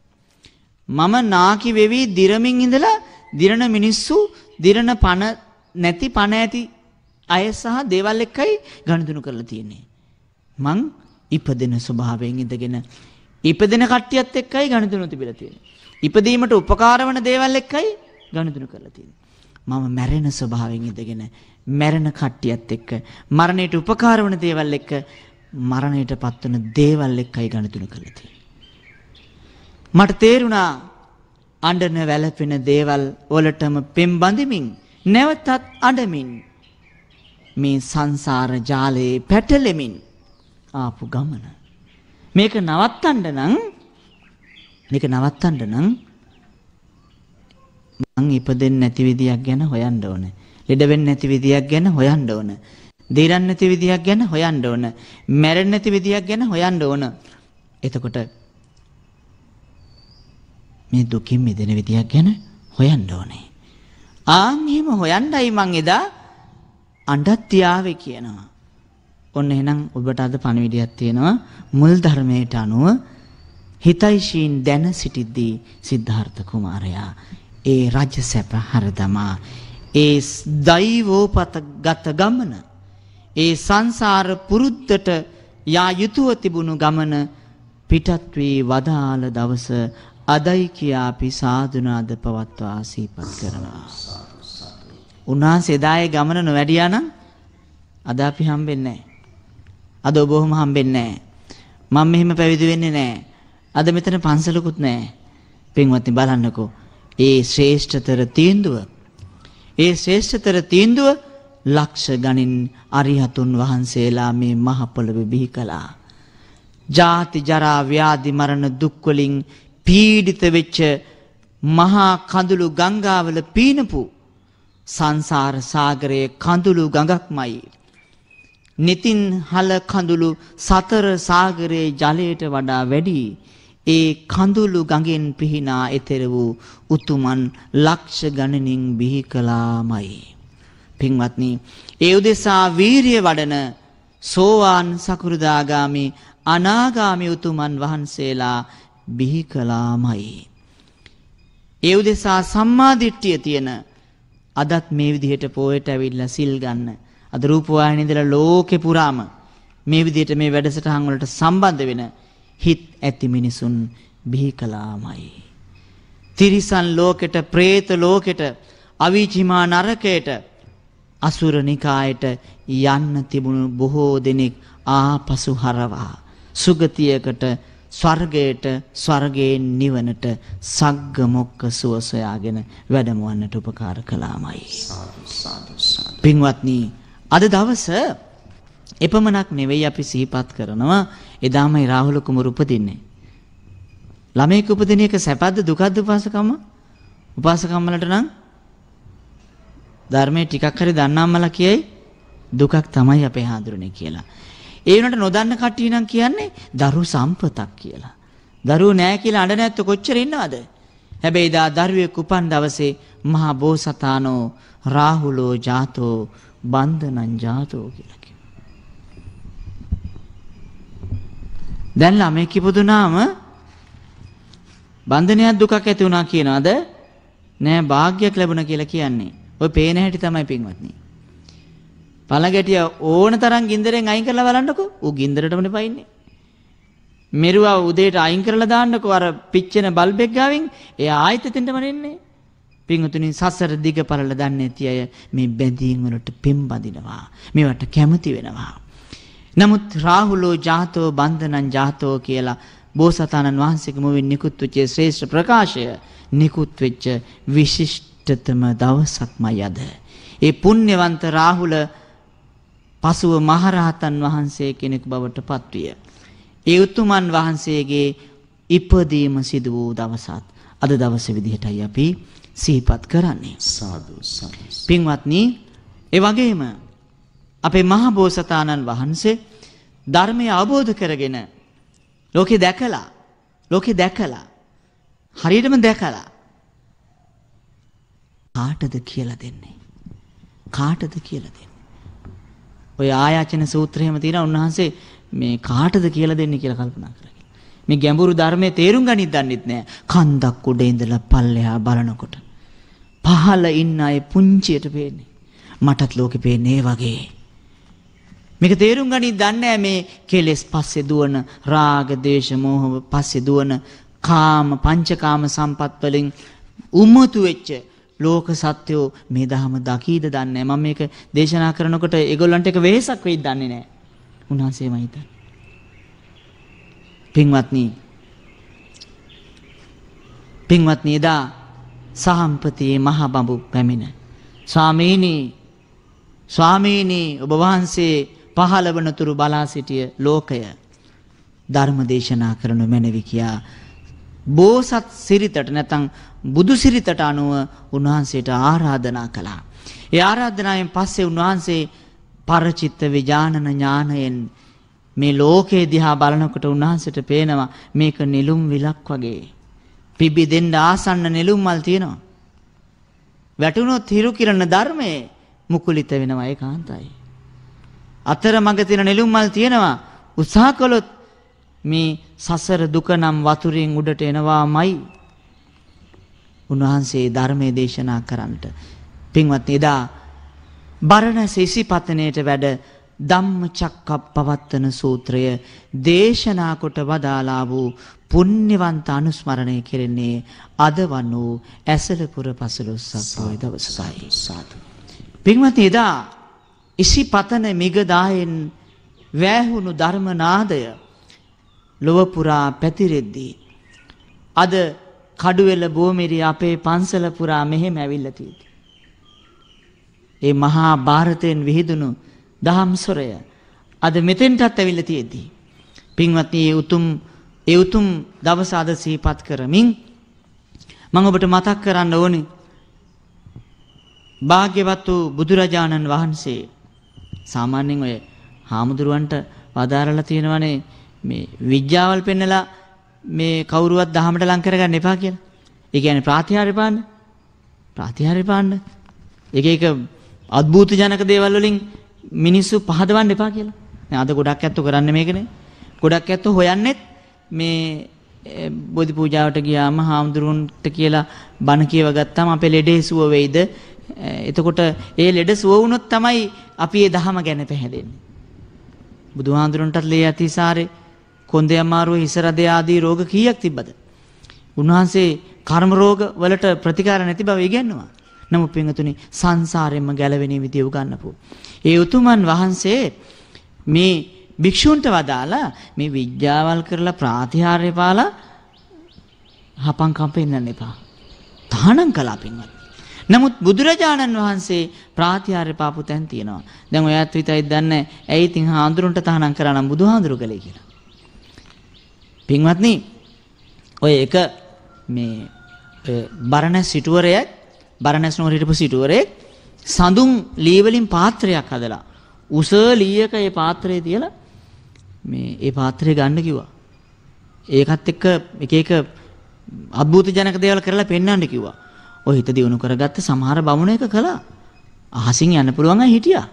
මම නාකි වෙවී දිරමින් ඉඳලා දිරන මිනිස්සු දිරන පණ නැති පණ ඇති අය සහ දේවල් එක්කයි ගනුදෙනු කරලා තියෙන්නේ. මං ඉපදෙන ස්වභාවයෙන් ඉඳගෙන ඉපදෙන කට්ටියත් එක්කයි ගනුදෙනු තිබිලා තියෙන්නේ. ඉපදීමට උපකාර වන දේවල් එක්කයි ගනුදෙනු කරලා තියෙන්නේ. මම මැරෙන ස්වභාවයෙන් ඉඳගෙන මැරෙන කට්ටියත් එක්ක මරණයට උපකාර වන දේවල් එක්ක මරණයටපත් වන දේවල් එක්කයි ගණතුණු කළේ තියෙන්නේ මට තේරුණා අඬන වැළපෙන දේවල් වලටම පෙම්බඳමින් නැවතත් අඬමින් මේ සංසාර ජාලයේ පැටලෙමින් ආපු ගමන මේක නවත්තන්න නම් මේක නවත්තන්න නම් මං ඉපදෙන්නේ නැති විදියක් ගැන හොයන්න ඕන. ලෙඩ වෙන්නේ නැති විදියක් ගැන හොයන්න ඕන. දිරන්නේ නැති විදියක් ගැන හොයන්න ඕන. මැරෙන්නේ නැති විදියක් ගැන හොයන්න ඕන. එතකොට මේ දුකින් මිදෙන විදියක් ගැන හොයන්න ඕනේ. ආන් එහෙම හොයන්නයි මං එදා අඬත් තියාවේ කියනවා. ඔන්න එහෙනම් ඔබට අද පණවිඩයක් තියෙනවා මුල් ධර්මයට අනුව හිතයිශීන් දැන සිටිද්දී සිද්ධාර්ථ කුමාරයා ඒ රජ සැප හරදමා ඒ දෛවෝපත ගත ගමන ඒ සංසාර පුරුද්දට යා යුතුව තිබුණු ගමන පිටත් වී වදාළ දවස අදයි කියා අපි සාදුනාද පවත්වා සිහිපත් කරනවා. උන්වහන්සේ එදායේ ගමන නොවැඩියා නම් අද අපි හම්බෙන්නේ නැහැ. අද ඔබ ඔහොම හම්බෙන්නේ නැහැ. මම මෙහෙම පැවිදි වෙන්නේ නැහැ. අද මෙතන පන්සලකුත් නැහැ. පින්වත්නි බලන්නකෝ. ඒ ශ්‍රේෂ්ඨතර තීන්දුව. ඒ ශ්‍රේෂ්ඨතර තීන්දුව ලක්ෂ ගණන් අරිහතුන් වහන්සේලා මේ මහ පොළොවේ බිහි කළා. ජාති ජරා ව්‍යාධි මරණ දුක් වලින් පීඩිත වෙච්ච මහා කඳුළු ගංගාවල පීනපු සංසාර සාගරයේ කඳුළු ගඟක්මයි. නිතින් හල කඳුළු සතර සාගරයේ ජලයට වඩා වැඩි ඒ කඳුළු ගඟෙන් පිහිනා එතෙර වූ උතුමන් ලක්ෂ ගණනින් බිහි කළාමයි. පින්වත්නි, ඒ උදෙසා වීරිය වඩන සෝවාන් සකුරුදාගාමි අනාගාමි උතුමන් වහන්සේලා බිහි කළාමයි. ඒ උදෙසා සම්මා දිට්ඨිය තියෙන අදත් මේ විදිහට පොයට ඇවිල්ලා සිල් ගන්න. අද රූපවාහිනියේ ඉඳලා ලෝකේ පුරාම මේ විදිහට මේ වැඩසටහන් වලට සම්බන්ධ වෙන හිත් ඇති මිනිසුන් බිහි කළාමයි. තිරිසන් ලෝකෙට, പ്രേත ලෝකෙට, අවීචිමා නරකයට, අසුර නිකායට යන්න තිබුණු බොහෝ දෙනෙක් ආපසු හරවා සුගතියකට ස්වර්ගයට ස්වර්ගයෙන් නිවනට සග්ග මොක්ක සුව සොයාගෙන වැඩමවන්නට උපකාර කළාමයි. පින්වත්නි අද දවස එපමණක් නෙවෙයි අපි සිහිපත් කරනවා එදාමයි රාහුල කුමරු උපදින්නේ. ළමයෙක් උපදින එක සැපද දුකද උපාසකම්ම? උපාසකම්මලට නම් ධර්මයේ ටිකක් හරි දන්නාමලා කියයි දුකක් තමයි අපේ හාඳුරන්නේ කියලා. ඒ වුණාට නොදන්න කට්ටිය නම් කියන්නේ දරු සම්පතක් කියලා. දරුවෝ නෑ කියලා අඬ නැත්තු කොච්චර ඉන්නවද? හැබැයි දා දරුවෙක් උපන් දවසේ මහා බෝසතාණෝ රාහුලෝ ජාතෝ බන්ධනං ජාතෝ කියලා. දැන් ළමෙක් ඉපදුනාම බන්ධනයක් දුකක් ඇති වුණා කියනවාද? නෑ වාග්යක් ලැබුණා කියලා කියන්නේ. ඔය පේන හැටි තමයි පින්වත්නි. පළගැටිය ඕන තරම් ගින්දරෙන් අයින් කරලා බලන්නකො. ඌ ගින්දරටමනේ පයින්නේ. මෙරුවා උදේට අයින් කරලා දාන්නකො අර පිච්චෙන බල්බ් එක ගාවින් එයා ආයෙත් එතෙන්ටම එන්නේ. පින්වතුනි සසර දිග පළල දන්නේ නැති අය මේ බැඳීම් වලට පෙම්බදිනවා. මේවට කැමති වෙනවා. නමුත් රාහුලෝ ජාතෝ බන්ධනං ජාතෝ කියලා බෝසතාණන් වහන්සේගේ මුවින් නිකුත් වෙච්ච ශ්‍රේෂ්ඨ ප්‍රකාශය නිකුත් වෙච්ච විශිෂ්ටතම දවසක්මයි අද. ඒ පුණ්‍යවන්ත රාහුල පසුව මහරහතන් වහන්සේ කෙනෙකු බවට පත්විය. ඒ උතුමන් වහන්සේගේ ඉපදීම සිදු වූ දවසත් අද දවසේ විදිහටයි අපි සිහිපත් කරන්නේ. සාදු සාදු. පින්වත්නි, ඒ වගේම අපේ මහා බෝසතාණන් වහන්සේ ධර්මය අවබෝධ කරගෙන ලෝකේ දැකලා ලෝකේ දැකලා හරියටම දැකලා කාටද කියලා දෙන්නේ කාටද කියලා දෙන්නේ ඔය ආයාචන සූත්‍රයේම තියෙන උන්වහන්සේ මේ කාටද කියලා දෙන්නේ කියලා කල්පනා කරගෙන මේ ගැඹුරු ධර්මයේ තේරුම් ගනින්න දන්නෙත් නෑ කන්දක් උඩ ඉඳලා පල්ලෙහා බලනකොට පහළ ඉන්න අය පුංචියට පේන්නේ මටත් ලෝකේ පේන්නේ වගේ මේක තේරුම් ගනි දන්නේ මේ කෙලෙස් පස්සේ දුවන රාග, දේශ, මෝහ පස්සේ දුවන කාම, පංචකාම සම්පත් වලින් උමතු වෙච්ච ලෝක සත්‍යෝ මේ ධහම දකීද දන්නේ මම මේක දේශනා කරනකොට ඒගොල්ලන්ට එක වෙහෙසක් වෙයිද දන්නේ නැහැ. උන්වහන්සේම හිතන. පින්වත්නි. පින්වත්නි එදා සහම්පතියේ මහ බඹු පැමිණ. ස්වාමීනි ස්වාමීනි ඔබ වහන්සේ පහළ වනතුරු බලා සිටිය ලෝකය ධර්ම දේශනා කරනු මැනවි කියා බෝසත් සිරිතට නැතන් බුදු සිරිතට අනුව උන්වහන්සේට ආරාධනා කළා. ඒ ආරාධනාවෙන් පස්සේ උන්වහන්සේ පරචිත්ත විජානන ඥානයෙන් මේ ලෝකයේ දිහා බලනකොට උන්වහන්සේට පේනවා මේක නිලුම් විලක් වගේ. පිබිදෙන්න ආසන්න නිලුම් මල් තියෙනවා. වැටුණොත් හිරු කිරණ ධර්මයේ මුකුලිත වෙනවා ඒකාන්තයි. අතරමඟ තියෙන නෙළුම් මල් තියෙනවා. උත්සාහ කළොත් මේ සසර දුක නම් වතුරෙන් උඩට එනවාමයි. උන්වහන්සේ ධර්මයේ දේශනා කරන්නට පින්වත් එදා බරණැස ඉසිපතනේට වැඩ ධම්මචක්කප්පවත්තන සූත්‍රය දේශනා කොට වදාලා වූ පුණ්‍යවන්ත අනුස්මරණය කෙරෙන්නේ අද වන වූ ඇසලපුර පසළොස්වක දවසයි. පින්වත් එදා ඉසි පතන මිගදායෙන් වැෑහුණු ධර්මනාදය ලොවපුරා පැතිරෙද්දී. අද කඩුවෙල බෝමිරි අපේ පන්සල පුරා මෙහෙම ඇවිල්ලතිීති. ඒ මහා භාරතයෙන් විහිදුණු දහම්සොරය අද මෙතෙන්ටත් ඇවිල්ල තියෙද්දී. පින්වත්නී ඒ උතුම් ඒ උතුම් දවස අද සිහිපත් කරමින් මම ඔබට මතක් කරන්න ඕනේ. භාග්‍යවත් වූ බුදුරජාණන් වහන්සේ සාමාන්‍යයෙන් ඔය හාමුදුරුවන්ට වදාරලා තියෙනවානේ මේ විඥාවල් පෙන්නලා මේ කවුරුවත් දහමට ලං කරගන්න එපා කියලා. ඒ කියන්නේ ප්‍රාතිහාර්ය පාන්න. ප්‍රාතිහාර්ය පාන්න. එක එක අద్භූත ජනක දේවල් වලින් මිනිස්සු පහදවන්න එපා කියලා. දැන් අද ගොඩක් ඇත්තෝ කරන්නේ මේකනේ. ගොඩක් ඇත්තෝ හොයන්නේත් මේ බෝධි පූජාවට ගියාම හාමුදුරුවන්ට කියලා බණ කියව ගත්තාම අපේ ලෙඩේ සුව වෙයිද? එතකොට ඒ ලෙඩ සුව වුණොත් තමයි අපි ඒ දහම ගැන පැහැදෙන්නේ. බුදුහාඳුරන්ටත් ලේ අතිසාරේ කොන්දේ අමාරුව හිස රදේ ආදී රෝග කීයක් තිබ්බද? උන්වහන්සේ කර්ම රෝග වලට ප්‍රතිකාර නැති බව ඉගැන්වුවා. නමුත් පින්වතුනි සංසාරයෙන්ම ගැලවෙන විදිය උගන්වපු. ඒ උතුමන් වහන්සේ මේ භික්ෂූන්ට වදාලා මේ විද්‍යාවල් කරලා ප්‍රාතිහාර්ය පාලා හපං කම්පෙන්නන්න එපා. තහනම් කළා පින්වත්. නමුත් බුදුරජාණන් වහන්සේ ප්‍රාතිහාර්ය පාපු තැන් තියෙනවා. දැන් ඔයත් විතරයි දන්නේ ඇයි ඉතින් හාඳුරුන්ට තහනම් කරා නම් බුදුහාඳුරු කළේ කියලා. පින්වත්නි ඔය එක මේ බරණැස් සිටුවරයෙක් බරණැස් නුවර හිටපු සිටුවරයෙක් සඳුන් ලී වලින් පාත්‍රයක් හදලා උස ලීයක ඒ පාත්‍රය තියලා මේ ඒ පාත්‍රය ගන්න කිව්වා. ඒකත් එක්ක එක එක අද්භූත ජනක දේවල් කරලා පෙන්වන්න කිව්වා. ඔය හිත දියුණු කරගත්ත සමහර බමුණු එක කළා. අහසින් යන්න පුළුවන් අය හිටියා.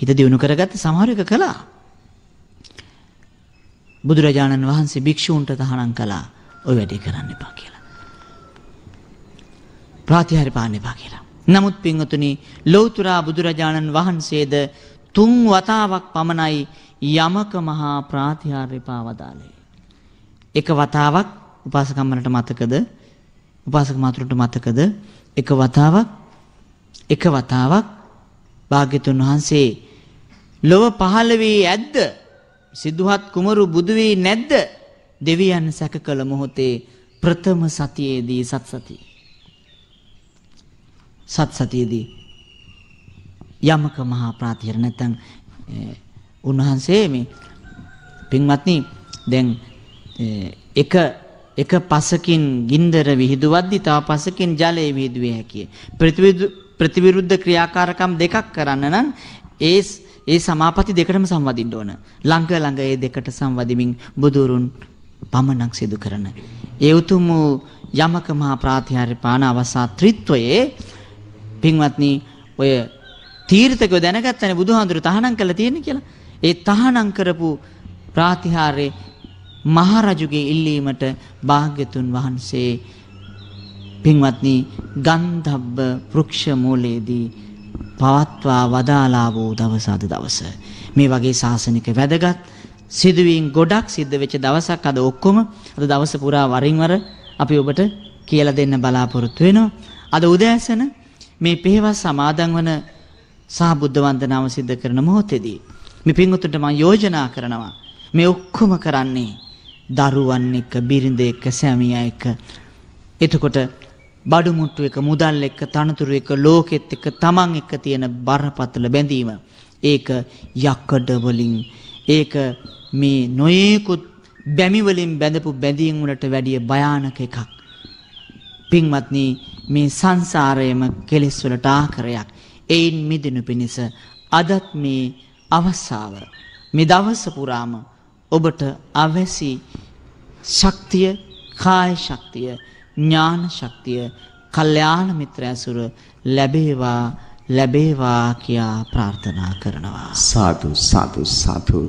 හිත දියුණු කරගත්ත සමහර එක කළා. බුදුරජාණන් වහන්සේ භික්ෂූන්ට තහනම් කළා. ඔය වැඩේ කරන්න එපා කියලා. ප්‍රාතිහාර්ය පාන්න එපා කියලා. නමුත් පින්වතුනි ලෞතුරා බුදුරජාණන් වහන්සේද තුන් වතාවක් පමණයි යමක මහා ප්‍රාතිහාර්ය පාවදාලේ. එක වතාවක් උපාසකම්මනට මතකද උපාසක මාතුලට මතකද එක වතාවක් එක වතාවක් භාග්‍යතුන් වහන්සේ ලොව පහළ වී ඇද්ද? සිද්ධාත් කුමරු බුදු වී නැද්ද? දෙවියන් සැක කළ මොහොතේ ප්‍රථම සතියේදී සත් සතිය. සත් සතියේදී යමක මහා ප්‍රාතිහාර නැත්නම් උන්වහන්සේ මේ පින්වත්නි දැන් එක එක පසකින් ගින්දර විහිදුවද්දී තව පසකින් ජලය විහිදුවේ හැකිය. ප්‍රතිවිරුද්ධ ක්‍රියාකාරකම් දෙකක් කරන්න නම් ඒ ඒ සමාපatti දෙකටම සම්වදින්න ඕන. ළඟ ළඟ ඒ දෙකට සම්වදිමින් බුදුරුන් පමණක් සිදු කරන. ඒ උතුම් යමක මහා ප්‍රාතිහාර්ය පාන අවසා ත්‍රිත්වයේ පින්වත්නි ඔය තීර්ථකව දැනගත්තනේ බුදුහාඳුර තහනම් කළා තියෙන්නේ කියලා. ඒ තහනම් කරපු ප්‍රාතිහාර්යේ මහරජුගේ ඉල්ලීමට භාග්‍යතුන් වහන්සේ පින්වත්නි ගන්ධබ්බ වෘක්ෂ මූලයේදී පවත්වා වදාලා වූ දවස අද දවස මේ වගේ සාසනික වැදගත් සිදුවීම් ගොඩක් සිද්ධ වෙච්ච දවසක් අද ඔක්කොම අද දවස පුරා වරින් වර අපි ඔබට කියලා දෙන්න බලාපොරොත්තු වෙනවා අද උදෑසන මේ පෙහෙවස් සමාදන් වන සහ බුද්ධ වන්දනාව සිද්ධ කරන මොහොතේදී මේ පින්වතුන්ට මම යෝජනා කරනවා මේ ඔක්කොම කරන්නේ දරුවන් එක්ක බිරිඳ එක්ක සැමියා එක්ක එතකොට බඩු මුට්ටු එක මුදල් එක්ක තනතුරු එක ලෝකෙත් එක්ක තමන් එක්ක තියෙන බරපතල බැඳීම ඒක යක්කඩ වලින් ඒක මේ නොයේකුත් බැමි වලින් බැඳපු බැඳීම් වලට වැඩිය භයානක එකක් පින්වත්නි මේ සංසාරයේම කෙලෙස් වලට ආකරයක් ඒන් මිදෙනු පිණිස අදත් මේ අවස්ථාව මේ දවස පුරාම ඔබට අවැසි ශක්තිය කාය ශක්තිය ඥාන ශක්තිය කල්යාණ මිත්‍ර ඇසුර ලැබේවා ලැබේවා කියා ප්‍රාර්ථනා කරනවා සාදු සාදු සාදු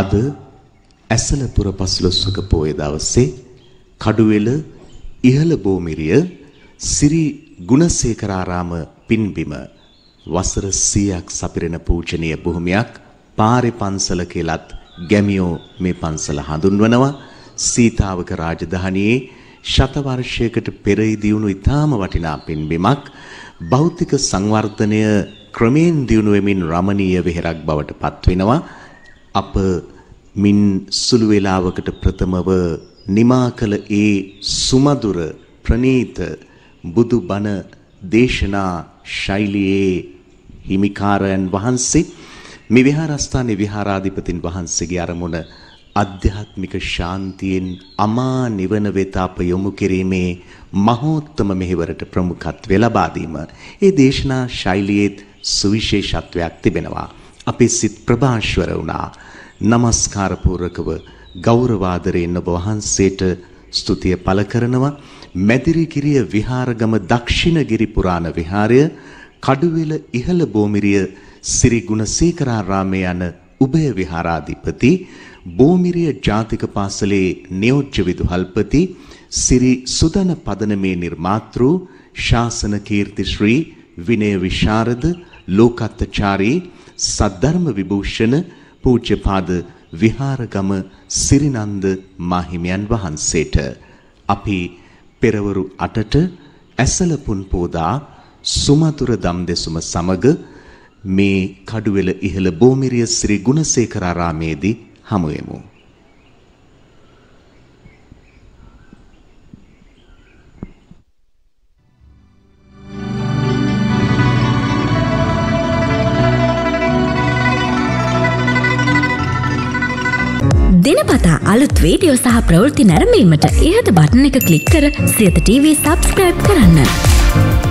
අද ඇසලපුර පසළොස්වක පෝය දවසේ කඩුවෙල ඉහළ බෝමිරිය සිරි ගුණසේකරාරාම පින්බිම වසර 100ක් සපිරෙන පූජනීය භූමියක් පාරේ පන්සල කෙලත් ගැමියෝ මේ පන්සල හඳුන්වනවා සීතාවක රාජධානියේ ශතවර්ෂයකට පෙර ඉදියුණු ඉතාම වටිනා පින්බිමක් භෞතික සංවර්ධනය ක්‍රමයෙන් දියුණු වෙමින් රමණීය වෙහෙරක් බවට පත්වෙනවා අප මින් සුළු වේලාවකට ප්‍රථමව නිමා කළ ඒ සුමధుර ප්‍රනීත බුදුබණ දේශනා ශෛලියේ හිමිකාරයන් වහන්සේ මේ විහාරස්ථානයේ විහාරාධිපතින් වහන්සේගේ අරමුණ අධ්‍යාත්මික ශාන්තියෙන් අමා නිවන වෙත අප යොමු කිරීමේ මහෝත්තම මෙහෙවරට ප්‍රමුඛත්වය ලබා දීම. ඒ දේශනා ශෛලියේ සුවිශේෂත්වයක් තිබෙනවා. අපේ සිත් ප්‍රභාෂවර වුණා. নমස්කාර පූර්වකව ගෞරවාදරයෙන් ඔබ වහන්සේට ස්තුතිය පළ කරනවා. මැදිරිගිරිය විහාරගම දක්ෂිණගිරි පුරාණ විහාරය කඩුවෙල ඉහළ බෝමිරිය සිරි ගුණසේකරාරාමේ යන උභය විහාරාධිපති බෝමිරිය ජාතික පාසලේ නියෝජ්‍ය විදුහල්පති සිරි සුදන පදනමේ නිර්මාතෘ ශාසන කීර්ති ශ්‍රී විනය විශාරද ලෝකත්ත්‍චාරී සද්ධර්ම විභූෂණ පූජ්‍යපාද විහාරගම සිරිනන්ද මාහිමියන් වහන්සේට අපි පෙරවරු 8ට ඇසලපුන් පෝදා සුමතුරු දම් දෙසුම සමග මේ කඩුවෙල ඉහළ බෝමිරිය ශ්‍රී ගුණසේකරාරාමේදී හමු වෙමු. දිනපතා අලුත් වීඩියෝ සහ ප්‍රවෘත්ති නැරඹීමට ඉහත බටන් එක ක්ලික් කර සියත TV සබස්ක්‍රයිබ් කරන්න.